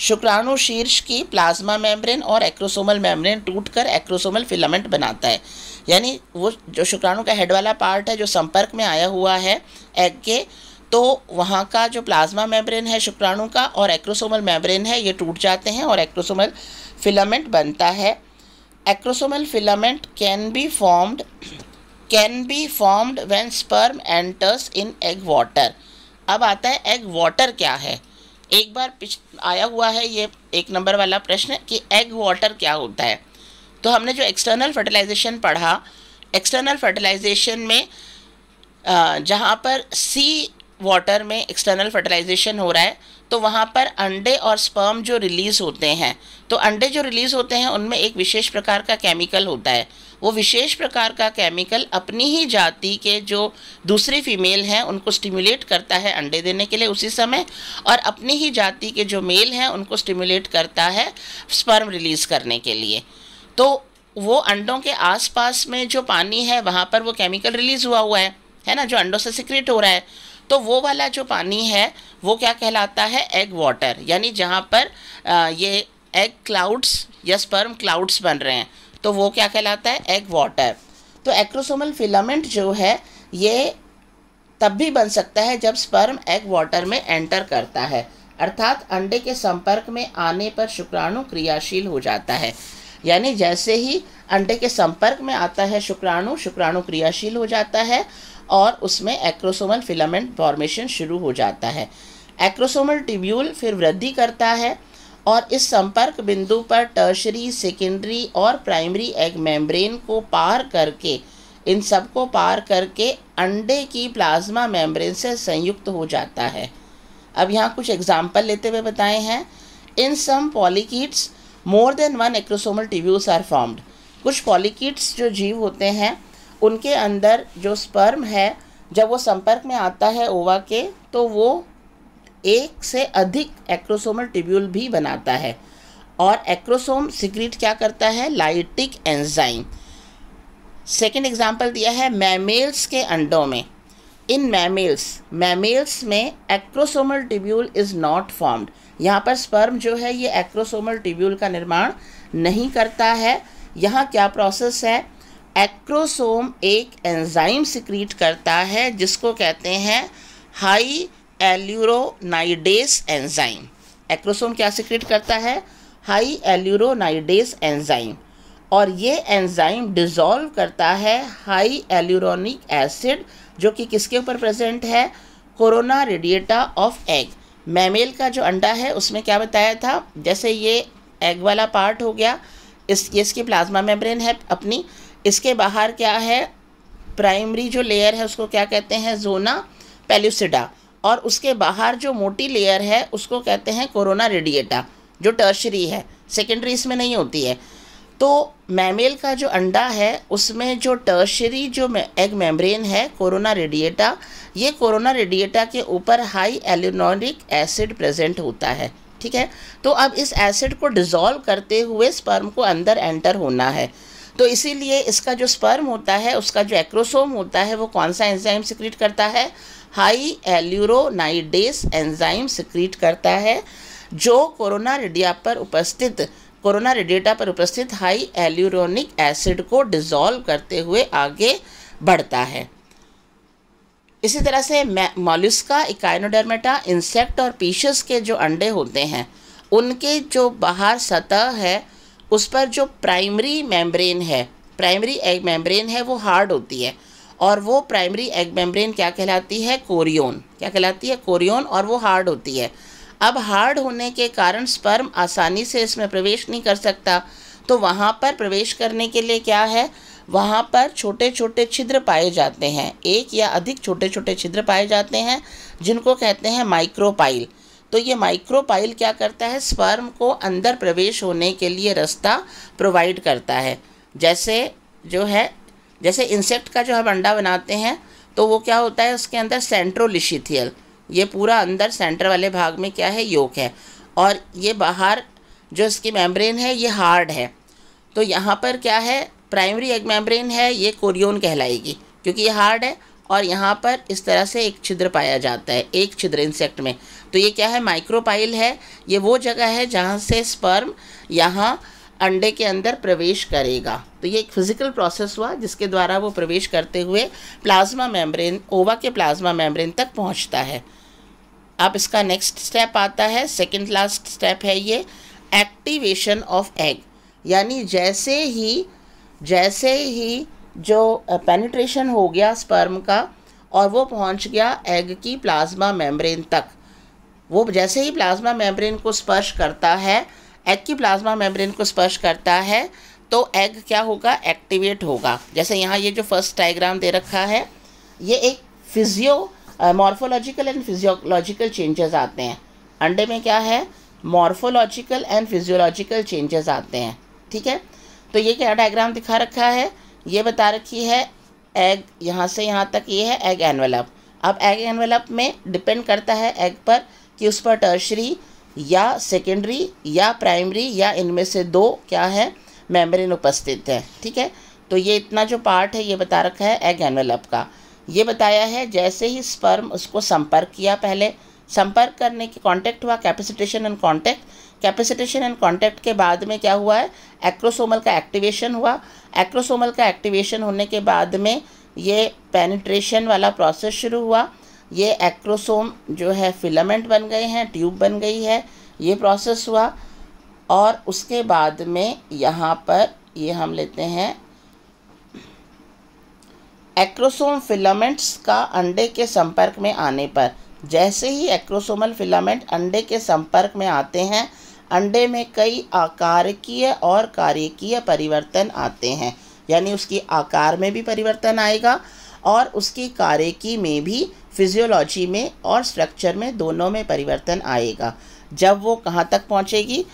शुक्राणु शीर्ष की प्लाज्मा मेम्ब्रेन और एक्रोसोमल मेम्ब्रेन टूटकर एक्रोसोमल फिलामेंट बनाता है यानी वो जो शुक्राणु का हेड वाला पार्ट है जो संपर्क में आया हुआ है एग के तो वहाँ का जो प्लाज्मा मेम्ब्रेन है शुक्राणु का और एक्रोसोमल मेम्ब्रेन है ये टूट जाते हैं और एक्रोसोमल फिलामेंट बनता है acrosomal filament can be formed can be formed when sperm enters in egg water अब आता है एग वाटर क्या है एक बार पिछ आया हुआ है ये एक नंबर वाला प्रश्न कि एग वाटर क्या होता है तो हमने जो एक्सटर्नल फर्टिलाइजेशन पढ़ा एक्सटर्नल फर्टिलाइजेशन में जहाँ पर सी वाटर में एक्सटर्नल फर्टिलाइजेशन हो रहा है तो वहाँ पर अंडे और स्पर्म जो रिलीज़ होते हैं तो अंडे जो रिलीज़ होते हैं उनमें एक विशेष प्रकार का केमिकल होता है वो विशेष प्रकार का केमिकल अपनी ही जाति के जो दूसरी फीमेल हैं उनको स्टिमुलेट करता है अंडे देने के लिए उसी समय और अपनी ही जाति के जो मेल हैं उनको स्टिमुलेट करता है स्पर्म रिलीज़ करने के लिए तो वो अंडों के आसपास में जो पानी है वहाँ पर वो केमिकल रिलीज़ हुआ हुआ है है ना जो अंडों से सिक्रेट हो रहा है तो वो वाला जो पानी है वो क्या कहलाता है एग वाटर यानी जहाँ पर आ, ये एग क्लाउड्स या स्पर्म क्लाउड्स बन रहे हैं तो वो क्या कहलाता है एग वाटर तो एक्रोसोमल फिलामेंट जो है ये तब भी बन सकता है जब स्पर्म एग वाटर में एंटर करता है अर्थात अंडे के संपर्क में आने पर शुक्राणु क्रियाशील हो जाता है यानी जैसे ही अंडे के संपर्क में आता है शुक्राणु शुक्राणु क्रियाशील हो जाता है और उसमें एक्रोसोमल फिलामेंट फॉर्मेशन शुरू हो जाता है एक्रोसोमल ट्यूब्यूल फिर वृद्धि करता है और इस संपर्क बिंदु पर टर्शरी सेकेंडरी और प्राइमरी एग मेम्ब्रेन को पार करके इन सबको पार करके अंडे की प्लाज्मा मेम्ब्रेन से संयुक्त हो जाता है अब यहाँ कुछ एग्जाम्पल लेते हुए बताए हैं in some polychaetes more than one acrosomal tubules are formed कुछ पॉलीकीट्स जो जीव होते हैं उनके अंदर जो स्पर्म है जब वो संपर्क में आता है ओवा के तो वो एक से अधिक एक्रोसोमल ट्यूब्यूल भी बनाता है और एक्रोसोम सिक्रीट क्या करता है लाइटिक एंजाइम सेकेंड एग्जाम्पल दिया है मैमेल्स के अंडों में इन मैमेल्स मैमेल्स में acrosomal tubule is not formed यहाँ पर स्पर्म जो है ये एक्रोसोमल टिब्यूल का निर्माण नहीं करता है यहाँ क्या प्रोसेस है एक्रोसोम एक एंजाइम सिक्रीट करता है जिसको कहते हैं हाई एल्यूरोनाइडेस एंजाइम एक्रोसोम क्या सिक्रीट करता है हाई एल्यूरोनाइडेस एंजाइम और ये एंजाइम डिज़ोल्व करता है हाई एल्यूरोनिक एसिड जो कि किसके ऊपर प्रेजेंट है corona radiata of egg mammal का जो अंडा है उसमें क्या बताया था जैसे ये एग वाला पार्ट हो गया इस ये इसकी प्लाज्मा मेम्ब्रेन है अपनी इसके बाहर क्या है प्राइमरी जो लेयर है उसको क्या कहते हैं जोना पेल्यूसिडा और उसके बाहर जो मोटी लेयर है उसको कहते हैं कोरोना रेडिएटा जो टर्शरी है सेकेंडरी इसमें नहीं होती है तो मैमेल का जो अंडा है उसमें जो टर्शरी जो एग मेम्ब्रेन है कोरोना रेडिएटा ये कोरोना रेडिएटा के ऊपर हाई एल्यूनोरिक एसिड प्रेजेंट होता है ठीक है तो अब इस एसिड को डिज़ोल्व करते हुए स्पर्म को अंदर एंटर होना है तो इसीलिए इसका जो स्पर्म होता है उसका जो एक्रोसोम होता है वो कौन सा एंजाइम सिक्रीट करता है हाई एल्यूरोनाइडेस एंजाइम सिक्रीट करता है जो कोरोना रेडिया पर उपस्थित कोरोना रेडिएटा पर उपस्थित हाई एल्यूरोनिक एसिड को डिजोल्व करते हुए आगे बढ़ता है इसी तरह से मॉलिस्का इकाइनोडर्मेटा इंसेक्ट और पीशस के जो अंडे होते हैं उनके जो बाहर सतह है उस पर जो प्राइमरी मेम्ब्रेन है प्राइमरी एग मेम्ब्रेन है वो हार्ड होती है और वो प्राइमरी एग मेम्ब्रेन क्या कहलाती है कोरियोन क्या कहलाती है कोरियोन और वो हार्ड होती है अब हार्ड होने के कारण स्पर्म आसानी से इसमें प्रवेश नहीं कर सकता तो वहाँ पर प्रवेश करने के लिए क्या है वहाँ पर छोटे छोटे छिद्र पाए जाते हैं एक या अधिक छोटे छोटे छिद्र पाए जाते हैं जिनको कहते हैं माइक्रोपाइल तो ये माइक्रोपाइल क्या करता है स्पर्म को अंदर प्रवेश होने के लिए रास्ता प्रोवाइड करता है जैसे जो है जैसे इंसेक्ट का जो हम अंडा बनाते हैं तो वो क्या होता है उसके अंदर सेंट्रोलिशिथियल ये पूरा अंदर सेंटर वाले भाग में क्या है योग है और ये बाहर जो इसकी मेम्ब्रेन है ये हार्ड है तो यहाँ पर क्या है प्राइमरी एग मेम्ब्रेन है ये कोरियोन कहलाएगी क्योंकि ये हार्ड है और यहाँ पर इस तरह से एक छिद्र पाया जाता है एक छिद्र इंसेक्ट में तो ये क्या है माइक्रोपाइल है ये वो जगह है जहाँ से स्पर्म यहाँ अंडे के अंदर प्रवेश करेगा तो ये एक फिजिकल प्रोसेस हुआ जिसके द्वारा वो प्रवेश करते हुए प्लाज्मा मेम्ब्रेन ओवा के प्लाज्मा मेम्ब्रेन तक पहुँचता है अब इसका नेक्स्ट स्टेप आता है सेकेंड लास्ट स्टेप है ये एक्टिवेशन ऑफ एग यानी जैसे ही जैसे ही जो पेनिट्रेशन हो गया स्पर्म का और वो पहुंच गया एग की प्लाज्मा मेम्ब्रेन तक वो जैसे ही प्लाज्मा मेम्ब्रेन को स्पर्श करता है एग की प्लाज्मा मेम्ब्रेन को स्पर्श करता है तो एग क्या होगा एक्टिवेट होगा जैसे यहाँ ये जो फर्स्ट डायग्राम दे रखा है ये एक physio morphological and physiological changes आते हैं अंडे में क्या है मॉर्फोलॉजिकल एंड फिजियोलॉजिकल चेंजेस आते हैं ठीक है तो ये क्या डायग्राम दिखा रखा है ये बता रखी है एग यहाँ से यहाँ तक ये है एग एनवेलप अब एग एनवेलप में डिपेंड करता है एग पर कि उस पर टर्शरी या सेकेंडरी या प्राइमरी या इनमें से दो क्या है मेम्ब्रेन उपस्थित है ठीक है तो ये इतना जो पार्ट है ये बता रखा है एग एनवेलप का ये बताया है जैसे ही स्पर्म उसको संपर्क किया पहले संपर्क करने की कांटेक्ट हुआ capacitation and contact capacitation and contact के बाद में क्या हुआ है एक्रोसोमल का एक्टिवेशन हुआ एक्रोसोमल का एक्टिवेशन होने के बाद में ये पेनिट्रेशन वाला प्रोसेस शुरू हुआ ये एक्रोसोम जो है फिलामेंट बन गए हैं ट्यूब बन गई है ये प्रोसेस हुआ और उसके बाद में यहाँ पर ये हम लेते हैं एक्रोसोम फिलामेंट्स का अंडे के संपर्क में आने पर जैसे ही एक्रोसोमल फिलामेंट अंडे के संपर्क में आते हैं अंडे में कई आकारकीय और कार्यकीय परिवर्तन आते हैं यानी उसकी आकार में भी परिवर्तन आएगा और उसकी कार्यकी में भी फिजियोलॉजी में और स्ट्रक्चर में दोनों में परिवर्तन आएगा जब वो कहाँ तक पहुँचेगी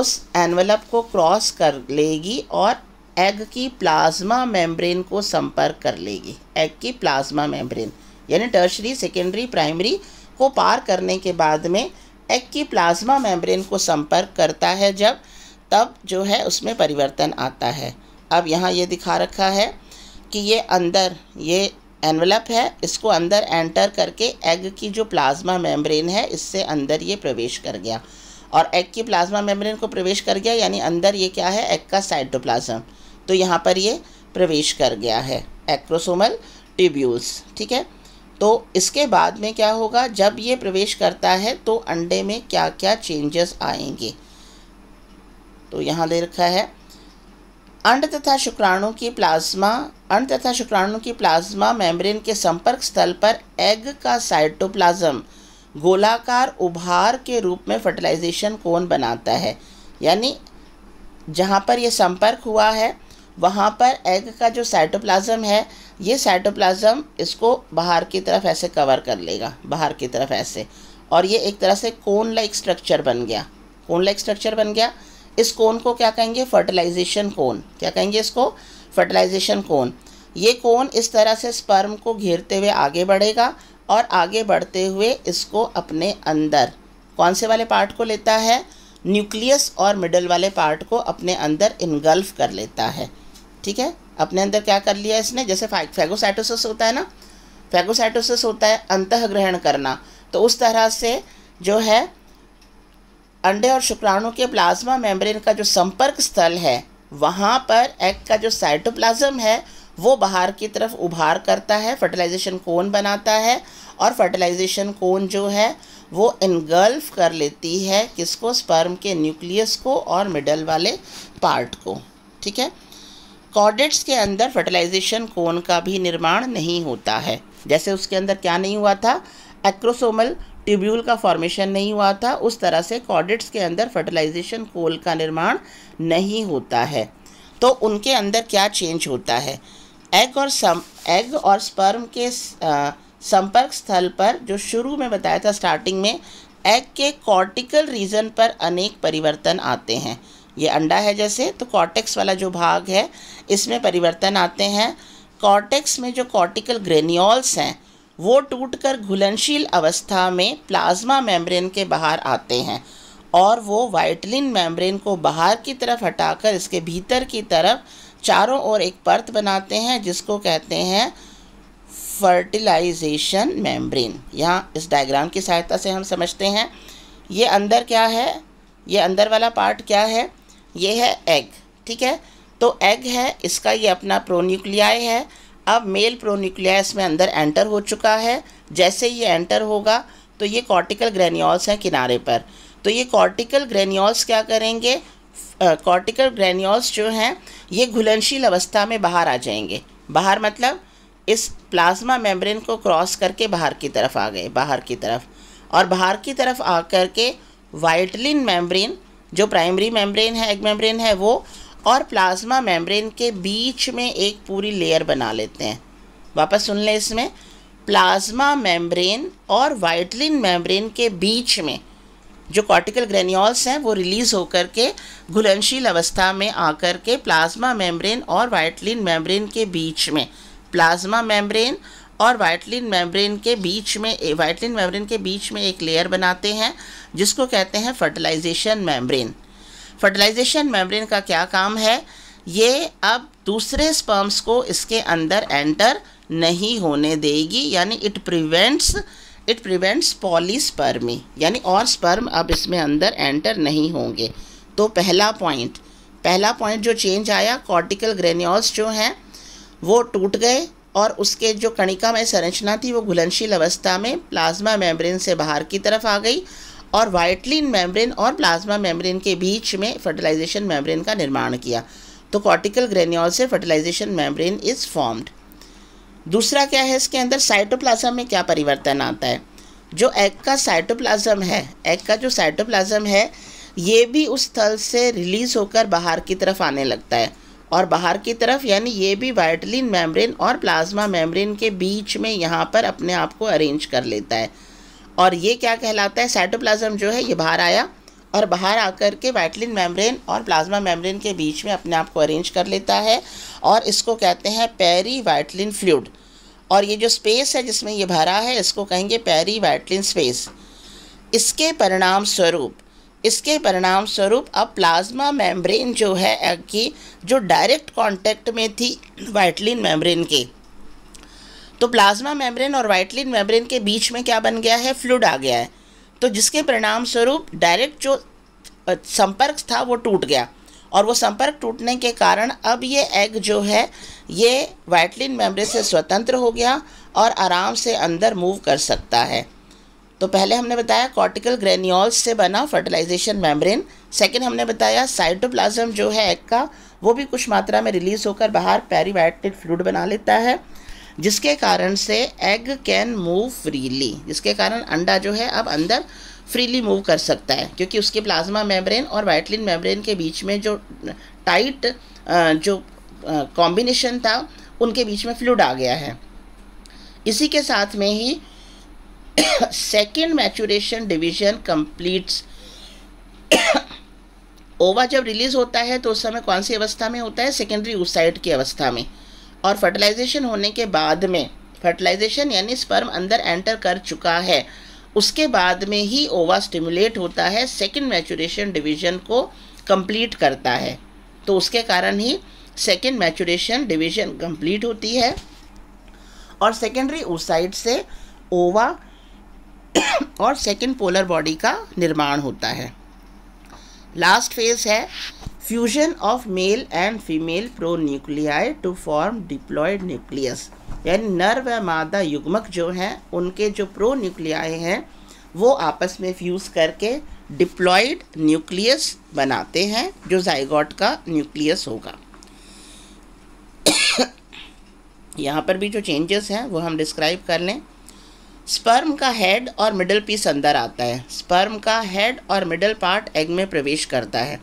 उस एनवलप को क्रॉस कर लेगी और एग की प्लाज्मा मेम्ब्रेन को संपर्क कर लेगी एग की प्लाज्मा मेम्ब्रेन यानी टर्शरी सेकेंडरी प्राइमरी को पार करने के बाद में एग की प्लाज्मा मेम्ब्रेन को संपर्क करता है जब तब जो है उसमें परिवर्तन आता है अब यहाँ ये दिखा रखा है कि ये अंदर ये एनवलप है इसको अंदर एंटर करके एग की जो प्लाज्मा मेम्ब्रेन है इससे अंदर ये प्रवेश कर गया और एग की प्लाज्मा मेम्ब्रेन को प्रवेश कर गया यानी अंदर ये क्या है एग का साइटोप्लाज्म तो यहाँ पर ये प्रवेश कर गया है एक्रोसोमल ट्यूब्यूल्स ठीक है तो इसके बाद में क्या होगा जब ये प्रवेश करता है तो अंडे में क्या क्या चेंजेस आएंगे तो यहाँ ले रखा है अंड तथा शुक्राणु की प्लाज्मा अंड तथा शुक्राणु की प्लाज्मा मेम्ब्रेन के संपर्क स्थल पर एग का साइटोप्लाज्म गोलाकार उभार के रूप में फर्टिलाइजेशन कोन बनाता है यानी जहाँ पर यह संपर्क हुआ है वहाँ पर एग का जो साइटोप्लाज्म है ये साइटोप्लाज्म इसको बाहर की तरफ ऐसे कवर कर लेगा बाहर की तरफ ऐसे और ये एक तरह से कोन लाइक स्ट्रक्चर बन गया कोन लाइक स्ट्रक्चर बन गया इस कोन को क्या कहेंगे फर्टिलाइजेशन कोन क्या कहेंगे इसको फर्टिलाइजेशन कोन ये कोन इस तरह से स्पर्म को घेरते हुए आगे बढ़ेगा और आगे बढ़ते हुए इसको अपने अंदर कौन से वाले पार्ट को लेता है न्यूक्लियस और मिडल वाले पार्ट को अपने अंदर इनगल्फ कर लेता है ठीक है अपने अंदर क्या कर लिया इसने जैसे फैगोसाइटोसिस होता है ना फैगोसाइटोसिस होता है अंत ग्रहण करना तो उस तरह से जो है अंडे और शुक्राणु के प्लाज्मा मेम्ब्रेन का जो संपर्क स्थल है वहाँ पर एग का जो साइटोप्लाज्म है वो बाहर की तरफ उभार करता है फर्टिलाइजेशन कोन बनाता है और फर्टिलाइजेशन कोन जो है वो इनगल्फ कर लेती है किसको स्पर्म के न्यूक्लियस को और मिडल वाले पार्ट को ठीक है कॉर्डेट्स के अंदर फर्टिलाइजेशन कोन का भी निर्माण नहीं होता है जैसे उसके अंदर क्या नहीं हुआ था एक्रोसोमल ट्यूब्यूल का फॉर्मेशन नहीं हुआ था उस तरह से कॉर्डेट्स के अंदर फर्टिलाइजेशन कोल का निर्माण नहीं होता है तो उनके अंदर क्या चेंज होता है एग और सम एग और स्पर्म के संपर्क स्थल पर जो शुरू में बताया था स्टार्टिंग में एग के कॉर्टिकल रीजन पर अनेक परिवर्तन आते हैं ये अंडा है जैसे तो कॉर्टेक्स वाला जो भाग है इसमें परिवर्तन आते हैं कॉर्टेक्स में जो कॉर्टिकल ग्रेन्यूल्स हैं वो टूटकर घुलनशील अवस्था में प्लाज्मा मेम्ब्रेन के बाहर आते हैं और वो वाइटलिन मेम्ब्रेन को बाहर की तरफ हटाकर इसके भीतर की तरफ चारों ओर एक परत बनाते हैं जिसको कहते हैं फर्टिलाइजेशन मेम्ब्रेन यहाँ इस डायग्राम की सहायता से हम समझते हैं ये अंदर क्या है ये अंदर वाला पार्ट क्या है ये है एग ठीक है तो एग है इसका ये अपना प्रोन्यूक्लिया है अब मेल प्रोन्यूक्लिया इसमें अंदर एंटर हो चुका है जैसे ये एंटर होगा तो ये कॉर्टिकल ग्रेन्यूल्स हैं किनारे पर तो ये कॉर्टिकल ग्रेन्यूल्स क्या करेंगे कॉर्टिकल ग्रेन्यूल्स जो हैं ये घुलनशील अवस्था में बाहर आ जाएंगे बाहर मतलब इस प्लाज्मा मेम्ब्रेन को क्रॉस करके बाहर की तरफ आ गए बाहर की तरफ और बाहर की तरफ आ कर के वाइटलिन मेम्ब्रेन जो प्राइमरी मेम्ब्रेन है एग मेम्ब्रेन है वो और प्लाज्मा मेम्ब्रेन के बीच में एक पूरी लेयर बना लेते हैं वापस सुन लें इसमें प्लाज्मा मेम्ब्रेन और वाइटलिन मेम्ब्रेन के बीच में जो कॉर्टिकल ग्रेन्यूल्स हैं वो रिलीज़ होकर के घुलनशील अवस्था में आकर के प्लाज्मा मेम्ब्रेन और वाइटलिन मेम्ब्रेन के बीच में प्लाज्मा मेम्ब्रेन और वाइटलिन मेम्ब्रेन के बीच में वाइटलिन मेम्ब्रेन के बीच में एक लेयर बनाते हैं जिसको कहते हैं फर्टिलाइजेशन मेम्ब्रेन फर्टिलाइजेशन मेम्ब्रेन का क्या काम है ये अब दूसरे स्पर्म्स को इसके अंदर एंटर नहीं होने देगी यानी it prevents it prevents polyspermy यानी और स्पर्म अब इसमें अंदर एंटर नहीं होंगे तो पहला पॉइंट पहला पॉइंट जो चेंज आया कॉर्टिकल ग्रेन्यूल्स जो हैं वो टूट गए और उसके जो कणिका में संरचना थी वो घुलनशील अवस्था में प्लाज्मा मेम्ब्रेन से बाहर की तरफ आ गई और वाइटलिन मेम्ब्रेन और प्लाज्मा मेम्ब्रेन के बीच में फर्टिलाइजेशन मेम्ब्रेन का निर्माण किया तो कॉर्टिकल ग्रेन्योल से फर्टिलाइजेशन मेम्ब्रेन इज़ फॉर्म्ड दूसरा क्या है इसके अंदर साइटोप्लाज्म में क्या परिवर्तन आता है जो एग का साइटोप्लाज्म है एग का जो साइटोप्लाज्म है ये भी उस स्थल से रिलीज़ होकर बाहर की तरफ आने लगता है और बाहर की तरफ यानी ये भी वाइटलिन मेम्ब्रेन और प्लाज्मा मेम्ब्रेन के बीच में यहाँ पर अपने आप को अरेंज कर लेता है और ये क्या कहलाता है साइटोप्लाज्म जो है ये बाहर आया और बाहर आकर के वाइटलिन मेम्ब्रेन और प्लाज्मा मेम्ब्रेन के बीच में अपने आप को अरेंज कर लेता है और इसको कहते हैं पैरी वाइटलिन फ्लूड और ये जो स्पेस है जिसमें ये भरा है इसको कहेंगे पैरी वाइटलिन स्पेस इसके परिणाम स्वरूप इसके परिणाम स्वरूप अब प्लाज्मा मेम्ब्रेन जो है कि जो डायरेक्ट कांटेक्ट में थी वाइटलिन मेम्ब्रेन के तो प्लाज्मा मेम्ब्रेन और वाइटलिन मेम्ब्रेन के बीच में क्या बन गया है फ्लूड आ गया है तो जिसके परिणाम स्वरूप डायरेक्ट जो संपर्क था वो टूट गया और वो संपर्क टूटने के कारण अब ये एग जो है ये वाइटलिन मेम्ब्रेन से स्वतंत्र हो गया और आराम से अंदर मूव कर सकता है तो पहले हमने बताया कॉर्टिकल ग्रेन्यूल्स से बना फर्टिलाइजेशन मेम्ब्रेन सेकेंड हमने बताया साइटोप्लाज्म जो है एग का वो भी कुछ मात्रा में रिलीज होकर बाहर पेरीबायोटिक फ्लूड बना लेता है जिसके कारण से एग कैन मूव फ्रीली जिसके कारण अंडा जो है अब अंदर फ्रीली मूव कर सकता है क्योंकि उसके प्लाज्मा मेम्ब्रेन और वाइटलिन मेम्ब्रेन के बीच में जो टाइट जो कॉम्बिनेशन था उनके बीच में फ्लूड आ गया है इसी के साथ में ही second maturation division completes ova जब रिलीज होता है तो उस समय कौन सी अवस्था में होता है सेकेंडरी उसाइड की अवस्था में और फर्टिलाइजेशन होने के बाद में फर्टिलाइजेशन यानी स्पर्म अंदर एंटर कर चुका है उसके बाद में ही ओवा स्टिमुलेट होता है सेकेंड मैचुरेशन डिवीजन को कंप्लीट करता है तो उसके कारण ही सेकेंड मैचुरेशन डिवीजन कंप्लीट होती है और सेकेंडरी ओसाइड से ओवा और सेकेंड पोलर बॉडी का निर्माण होता है लास्ट फेज है fusion of male and female pronuclei to form diploid nucleus यानी नर व मादा युग्मक जो हैं उनके जो प्रो न्यूक्लियाई हैं वो आपस में फ्यूज़ करके डिप्लॉयड न्यूक्लियस बनाते हैं जो जाइगॉट का न्यूक्लियस होगा यहाँ पर भी जो चेंजेस हैं वो हम डिस्क्राइब कर लें स्पर्म का हेड और मिडल पीस अंदर आता है स्पर्म का हेड और मिडल पार्ट एग में प्रवेश करता है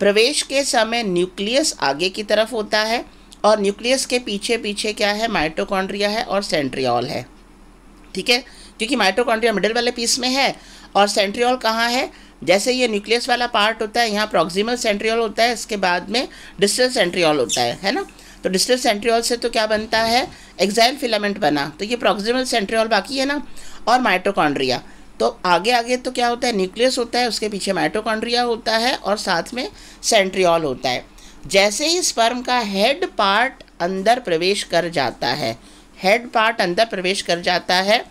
प्रवेश के समय न्यूक्लियस आगे की तरफ होता है और न्यूक्लियस के पीछे पीछे क्या है माइटोकॉन्ड्रिया है और सेंट्रियॉल है ठीक है क्योंकि माइटोकॉन्ड्रिया मिडल वाले पीस में है और सेंट्रियॉल कहाँ है जैसे ये न्यूक्लियस वाला पार्ट होता है यहाँ प्रॉक्सिमल सेंट्रियॉल होता है इसके बाद में डिस्टल सेंट्रियॉल होता है है ना तो डिस्टल सेंट्रियोल से तो क्या बनता है एक्साइल फिलामेंट बना तो ये प्रॉक्सिमल सेंट्रियोल बाकी है ना और माइटोकॉन्ड्रिया तो आगे आगे तो क्या होता है न्यूक्लियस होता है उसके पीछे माइटोकॉन्ड्रिया होता है और साथ में सेंट्रियोल होता है जैसे ही स्पर्म का हेड पार्ट अंदर प्रवेश कर जाता है हेड पार्ट अंदर प्रवेश कर जाता है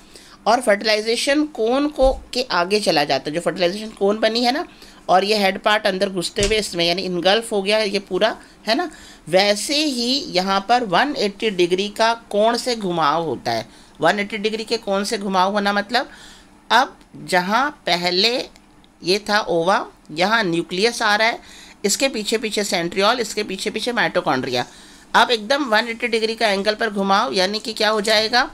और फर्टिलाइजेशन कोन को के आगे चला जाता है जो फर्टिलाइजेशन कोन बनी है ना और ये हेड पार्ट अंदर घुसते हुए इसमें यानी इनगल्फ हो गया ये पूरा है ना वैसे ही यहाँ पर 180 डिग्री का कोण से घुमाव होता है 180 डिग्री के कोण से घुमाव होना मतलब अब जहाँ पहले ये था ओवा यहाँ न्यूक्लियस आ रहा है इसके पीछे पीछे सेंट्रियल इसके पीछे पीछे माइटोकॉन्ड्रिया अब एकदम 180 डिग्री का एंगल पर घुमाओ यानी कि क्या हो जाएगा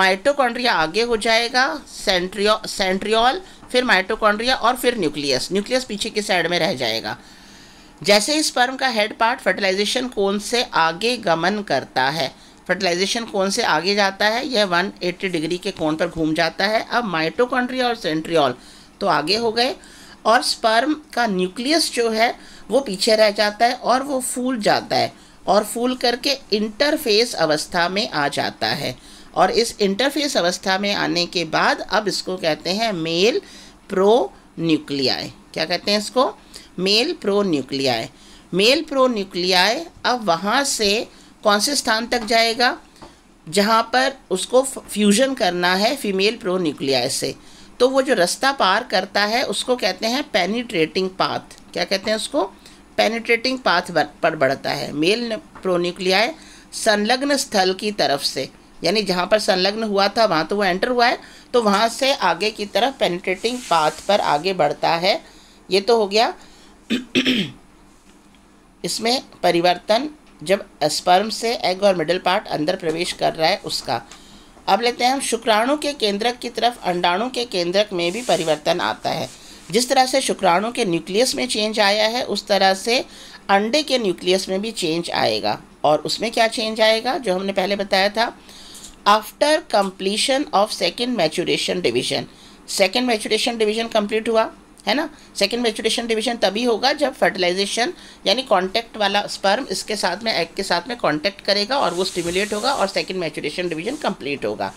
माइटोकॉन्ड्रिया आगे हो जाएगा सेंट्रियो सेंट्रियल फिर माइटोकॉन्ड्रिया और फिर न्यूक्लियस न्यूक्लियस पीछे की साइड में रह जाएगा जैसे ही स्पर्म का हेड पार्ट फर्टिलाइजेशन कोन से आगे गमन करता है फर्टिलाइजेशन कोन से आगे जाता है यह 180 डिग्री के कोण पर घूम जाता है अब माइटोकॉन्ड्रिया और सेंट्रियोल तो आगे हो गए और स्पर्म का न्यूक्लियस जो है वो पीछे रह जाता है और वो फूल जाता है और फूल करके इंटरफेस अवस्था में आ जाता है और इस इंटरफेस अवस्था में आने के बाद अब इसको कहते हैं मेल प्रो न्यूक्लियाए क्या कहते हैं इसको male pronuclei male pronuclei अब वहाँ से कौन से स्थान तक जाएगा जहाँ पर उसको फ्यूजन करना है फीमेल प्रो न्यूक्लियाए से तो वो जो रास्ता पार करता है उसको कहते हैं पेनिट्रेटिंग पाथ क्या कहते हैं उसको पेनिट्रेटिंग पाथ पर बढ़ता है मेल प्रो न्यूक्लियाए संलग्न स्थल की तरफ से यानी जहाँ पर संलग्न हुआ था वहाँ तो वो एंटर हुआ है तो वहाँ से आगे की तरफ पेनिट्रेटिंग पाथ पर आगे बढ़ता है ये तो हो गया इसमें परिवर्तन जब स्पर्म से एग और मिडल पार्ट अंदर प्रवेश कर रहा है उसका अब लेते हैं हम शुक्राणु के केंद्रक की तरफ अंडाणु के केंद्रक में भी परिवर्तन आता है जिस तरह से शुक्राणु के न्यूक्लियस में चेंज आया है उस तरह से अंडे के न्यूक्लियस में भी चेंज आएगा और उसमें क्या चेंज आएगा जो हमने पहले बताया था after completion of second maturation division second maturation division complete हुआ है ना सेकेंड मैचुरेशन डिवीजन तभी होगा जब फर्टिलाइजेशन यानी कॉन्टेक्ट वाला स्पर्म इसके साथ में एग के साथ में कॉन्टैक्ट करेगा और वो स्टिमुलेट होगा और सेकेंड मैचुरेशन डिवीजन कंप्लीट होगा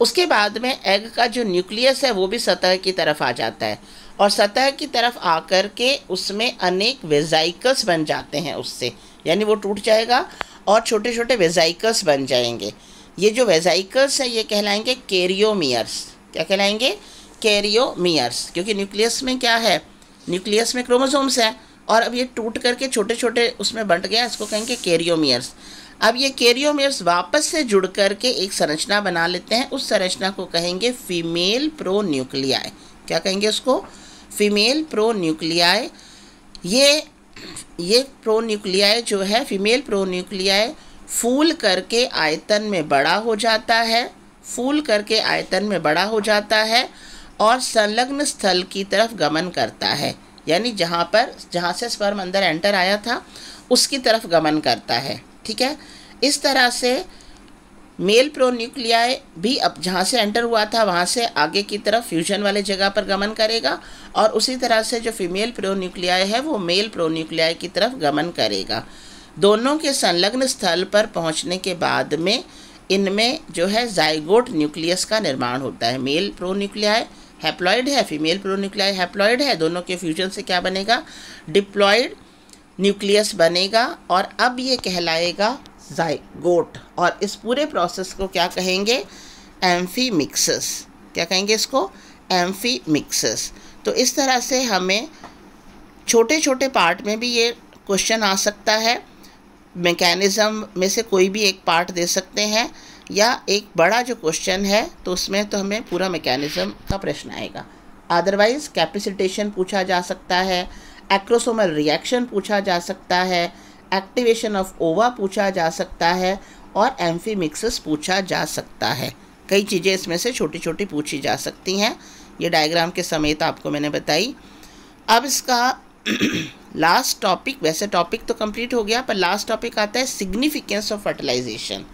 उसके बाद में एग का जो न्यूक्लियस है वो भी सतह की तरफ आ जाता है और सतह की तरफ आकर के उसमें अनेक वेजाइकल्स बन जाते हैं उससे यानी वो टूट जाएगा और छोटे छोटे वेजाइकल्स बन जाएंगे ये जो वेजाइकल्स हैं ये कहलाएंगे कैरियोमियर्स क्या कहलाएंगे कैरियोमियर्स क्योंकि न्यूक्लियस में क्या है न्यूक्लियस में क्रोमोसोम्स है और अब ये टूट करके छोटे छोटे उसमें बंट गया इसको कहेंगे कैरियोमियर्स अब ये कैरियोमियर्स वापस से जुड़ करके एक संरचना बना लेते हैं उस संरचना को कहेंगे फीमेल प्रो न्यूक्लियाई क्या कहेंगे उसको फीमेल प्रो न्यूक्लियाई ये ये प्रो न्यूक्लियाई जो है फीमेल प्रो न्यूक्लियाई फूल करके आयतन में बड़ा हो जाता है फूल करके आयतन में बड़ा हो जाता है और संलग्न स्थल की तरफ गमन करता है यानी जहाँ पर जहाँ से स्पर्म अंदर एंटर आया था उसकी तरफ गमन करता है ठीक है इस तरह से मेल प्रो न्यूक्लियाई भी अब जहाँ से एंटर हुआ था वहाँ से आगे की तरफ फ्यूजन वाले जगह पर गमन करेगा और उसी तरह से जो फीमेल प्रो न्यूक्लियाई है वो मेल प्रो की तरफ गमन करेगा दोनों के संलग्न स्थल पर पहुंचने के बाद में इनमें जो है जाइगोट न्यूक्लियस का निर्माण होता है मेल प्रो प्रोन्यूक्लियाई हैप्लॉयड है फीमेल प्रो प्रोन्यूक्लियाई हैप्लॉयड है दोनों के फ्यूजन से क्या बनेगा डिप्लॉयड न्यूक्लियस बनेगा और अब ये कहलाएगा जाइगोट और इस पूरे प्रोसेस को क्या कहेंगे एम्फी मिक्सस क्या कहेंगे इसको एम्फी मिक्सस तो इस तरह से हमें छोटे छोटे पार्ट में भी ये क्वेश्चन आ सकता है मैकेनिज़्म में से कोई भी एक पार्ट दे सकते हैं या एक बड़ा जो क्वेश्चन है तो उसमें तो हमें पूरा मैकेनिज़्म का प्रश्न आएगा अदरवाइज़ कैपेसिटेशन पूछा जा सकता है एक्रोसोमल रिएक्शन पूछा जा सकता है एक्टिवेशन ऑफ ओवा पूछा जा सकता है और एम्फीमिक्सिस पूछा जा सकता है कई चीज़ें इसमें से छोटी छोटी पूछी जा सकती हैं ये डायग्राम के समेत आपको मैंने बताई अब इसका लास्ट टॉपिक वैसे टॉपिक तो कंप्लीट हो गया पर लास्ट टॉपिक आता है सिग्निफिकेंस ऑफ फर्टिलाइजेशन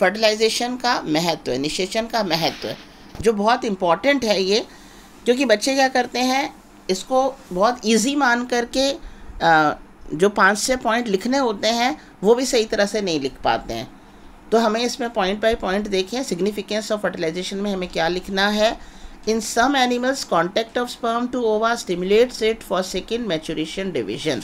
फर्टिलाइजेशन का महत्व है निषेचन का महत्व जो बहुत इम्पॉर्टेंट है ये क्योंकि बच्चे क्या करते हैं इसको बहुत इजी मान करके आ, जो पाँच छः पॉइंट लिखने होते हैं वो भी सही तरह से नहीं लिख पाते हैं तो हमें इसमें पॉइंट बाय पॉइंट देखें सिग्निफिकेंस ऑफ फर्टिलाइजेशन में हमें क्या लिखना है In some animals, contact of sperm to ova stimulates it for second maturation division.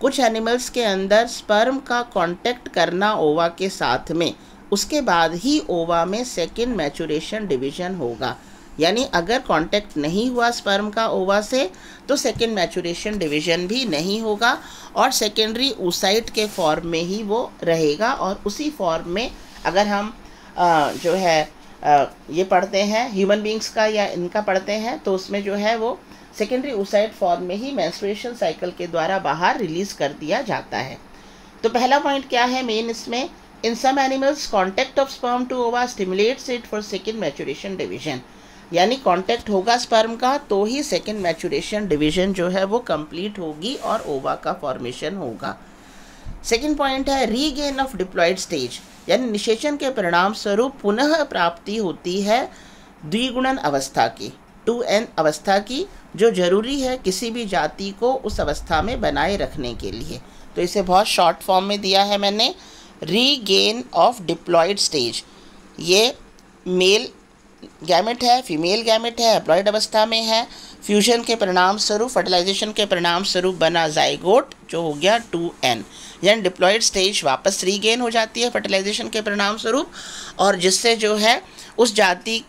कुछ एनिमल्स के अंदर स्पर्म का कांटेक्ट करना ओवा के साथ में उसके बाद ही ओवा में सेकेंड मैचुरेशन डिवीजन होगा यानी अगर कांटेक्ट नहीं हुआ स्पर्म का ओवा से तो सेकेंड मैचुरेशन डिवीजन भी नहीं होगा और सेकेंडरी ऊसाइट के फॉर्म में ही वो रहेगा और उसी फॉर्म में अगर हम आ, जो है ये पढ़ते हैं ह्यूमन बींग्स का या इनका पढ़ते हैं तो उसमें जो है वो सेकेंडरी उसाइड फॉर्म में ही मैंस्ट्रेशन साइकिल के द्वारा बाहर रिलीज़ कर दिया जाता है तो पहला पॉइंट क्या है मेन इसमें in some animals contact of sperm to ova stimulates it for second maturation division यानी कॉन्टेक्ट होगा स्पर्म का तो ही सेकेंड मैचुरेशन डिवीजन जो है वो कम्प्लीट होगी और ओवा का फॉर्मेशन होगा सेकेंड पॉइंट है रीगेन ऑफ डिप्लॉयड स्टेज यानी निषेचन के परिणाम स्वरूप पुनः प्राप्ति होती है द्विगुणन अवस्था की टू एन अवस्था की जो जरूरी है किसी भी जाति को उस अवस्था में बनाए रखने के लिए तो इसे बहुत शॉर्ट फॉर्म में दिया है मैंने रीगेन ऑफ डिप्लॉयड स्टेज ये मेल गैमेट है फीमेल गैमेट है एप्लॉयड अवस्था में है फ्यूजन के परिणाम स्वरूप फर्टिलाइजेशन के परिणाम स्वरूप बना जाइगोट जो हो गया टू एन यानी डिप्लॉयड स्टेज वापस रीगेन हो जाती है फर्टिलाइजेशन के परिणाम स्वरूप और जिससे जो है उस जाति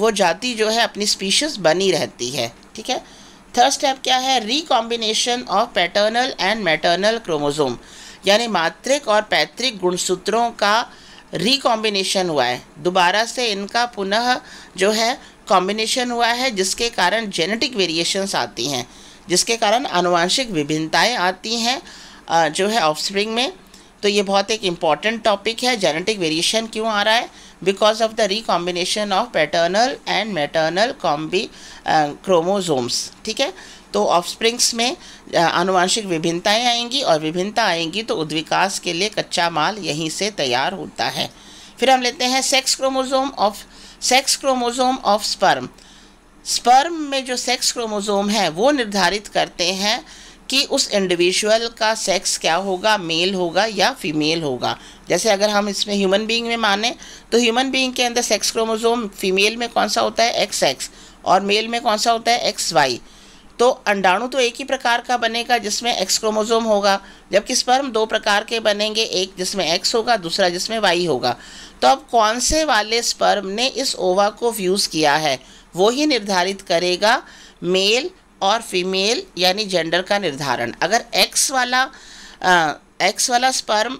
वो जाति जो है अपनी स्पीशीज बनी रहती है ठीक है थर्ड स्टेप क्या है recombination of paternal and maternal chromosome यानी मातृक और पैतृक गुणसूत्रों का रिकॉम्बिनेशन हुआ है दोबारा से इनका पुनः जो है कॉम्बिनेशन हुआ है जिसके कारण जेनेटिक वेरिएशंस आती हैं जिसके कारण आनुवांशिक विभिन्नताएं आती हैं जो है ऑफस्प्रिंग में तो ये बहुत एक इम्पॉर्टेंट टॉपिक है जेनेटिक वेरिएशन क्यों आ रहा है because of the recombination of paternal and maternal combi chromosomes ठीक है तो ऑफस्प्रिंग्स में आनुवंशिक विभिन्नताएं आएंगी और विभिन्नता आएंगी तो उद्विकास के लिए कच्चा माल यहीं से तैयार होता है फिर हम लेते हैं sex chromosome of sex chromosome of sperm sperm में जो सेक्स क्रोमोजोम है वो निर्धारित करते हैं कि उस इंडिविजुअल का सेक्स क्या होगा मेल होगा या फीमेल होगा जैसे अगर हम इसमें ह्यूमन बीइंग में माने तो ह्यूमन बीइंग के अंदर सेक्स क्रोमोजोम फीमेल में कौन सा होता है एक्स एक्स और मेल में कौन सा होता है एक्स वाई तो अंडाणु तो एक ही प्रकार का बनेगा जिसमें एक्स क्रोमोसोम होगा जबकि स्पर्म दो प्रकार के बनेंगे एक जिसमें एक्स होगा दूसरा जिसमें वाई होगा तो अब कौन से वाले स्पर्म ने इस ओवा को फ्यूज़ किया है वो ही निर्धारित करेगा मेल और फीमेल यानी जेंडर का निर्धारण अगर एक्स वाला एक्स वाला स्पर्म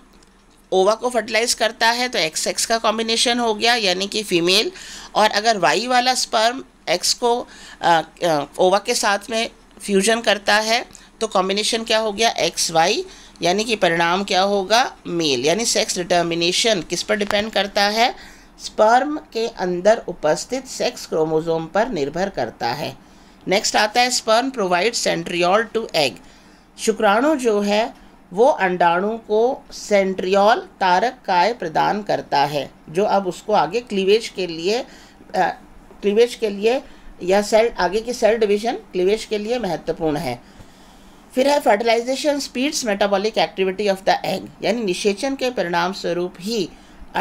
ओवा को फर्टिलाइज करता है तो एक्स एक्स का कॉम्बिनेशन हो गया यानी कि फीमेल और अगर वाई वाला स्पर्म एक्स को ओवा के साथ में फ्यूजन करता है तो कॉम्बिनेशन क्या हो गया एक्स वाई यानी कि परिणाम क्या होगा मेल यानी सेक्स डिटर्मिनेशन किस पर डिपेंड करता है स्पर्म के अंदर उपस्थित सेक्स क्रोमोजोम पर निर्भर करता है नेक्स्ट आता है sperm provide centriole to egg शुक्राणु जो है वो अंडाणु को सेंट्रियोल तारक काय प्रदान करता है जो अब उसको आगे क्लीवेज के लिए क्लीवेज के लिए या सेल आगे की सेल डिवीजन क्लीवेज के लिए महत्वपूर्ण है फिर है fertilization speeds metabolic activity of the egg यानी निषेचन के परिणाम स्वरूप ही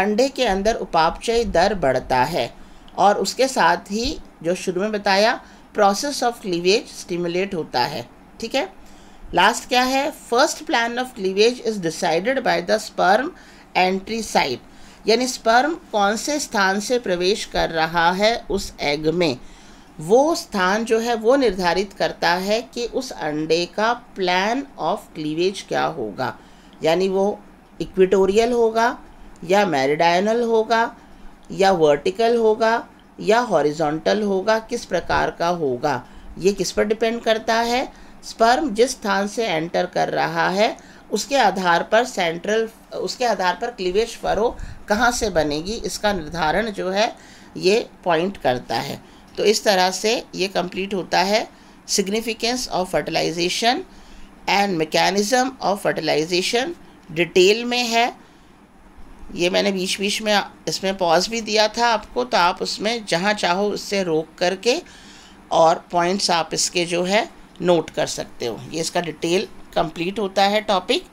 अंडे के अंदर उपापचय दर बढ़ता है और उसके साथ ही जो शुरू में बताया प्रोसेस ऑफ क्लीवेज स्टिमुलेट होता है ठीक है लास्ट क्या है first plan of cleavage is decided by the sperm entry site यानी स्पर्म कौन से स्थान से प्रवेश कर रहा है उस एग में वो स्थान जो है वो निर्धारित करता है कि उस अंडे का प्लान ऑफ क्लीवेज क्या होगा यानी वो इक्विटोरियल होगा या मेरिडाइनल होगा या वर्टिकल होगा या हॉरिजॉन्टल होगा किस प्रकार का होगा ये किस पर डिपेंड करता है स्पर्म जिस स्थान से एंटर कर रहा है उसके आधार पर सेंट्रल उसके आधार पर क्लीवेज फरो कहाँ से बनेगी इसका निर्धारण जो है ये पॉइंट करता है तो इस तरह से ये कंप्लीट होता है significance of fertilization and mechanism of fertilization detail में है ये मैंने बीच बीच में इसमें पॉज भी दिया था आपको तो आप उसमें जहाँ चाहो उससे रोक करके और पॉइंट्स आप इसके जो है नोट कर सकते हो ये इसका डिटेल कंप्लीट होता है topic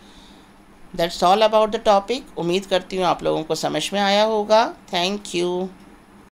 that's all about the topic उम्मीद करती हूँ आप लोगों को समझ में आया होगा थैंक यू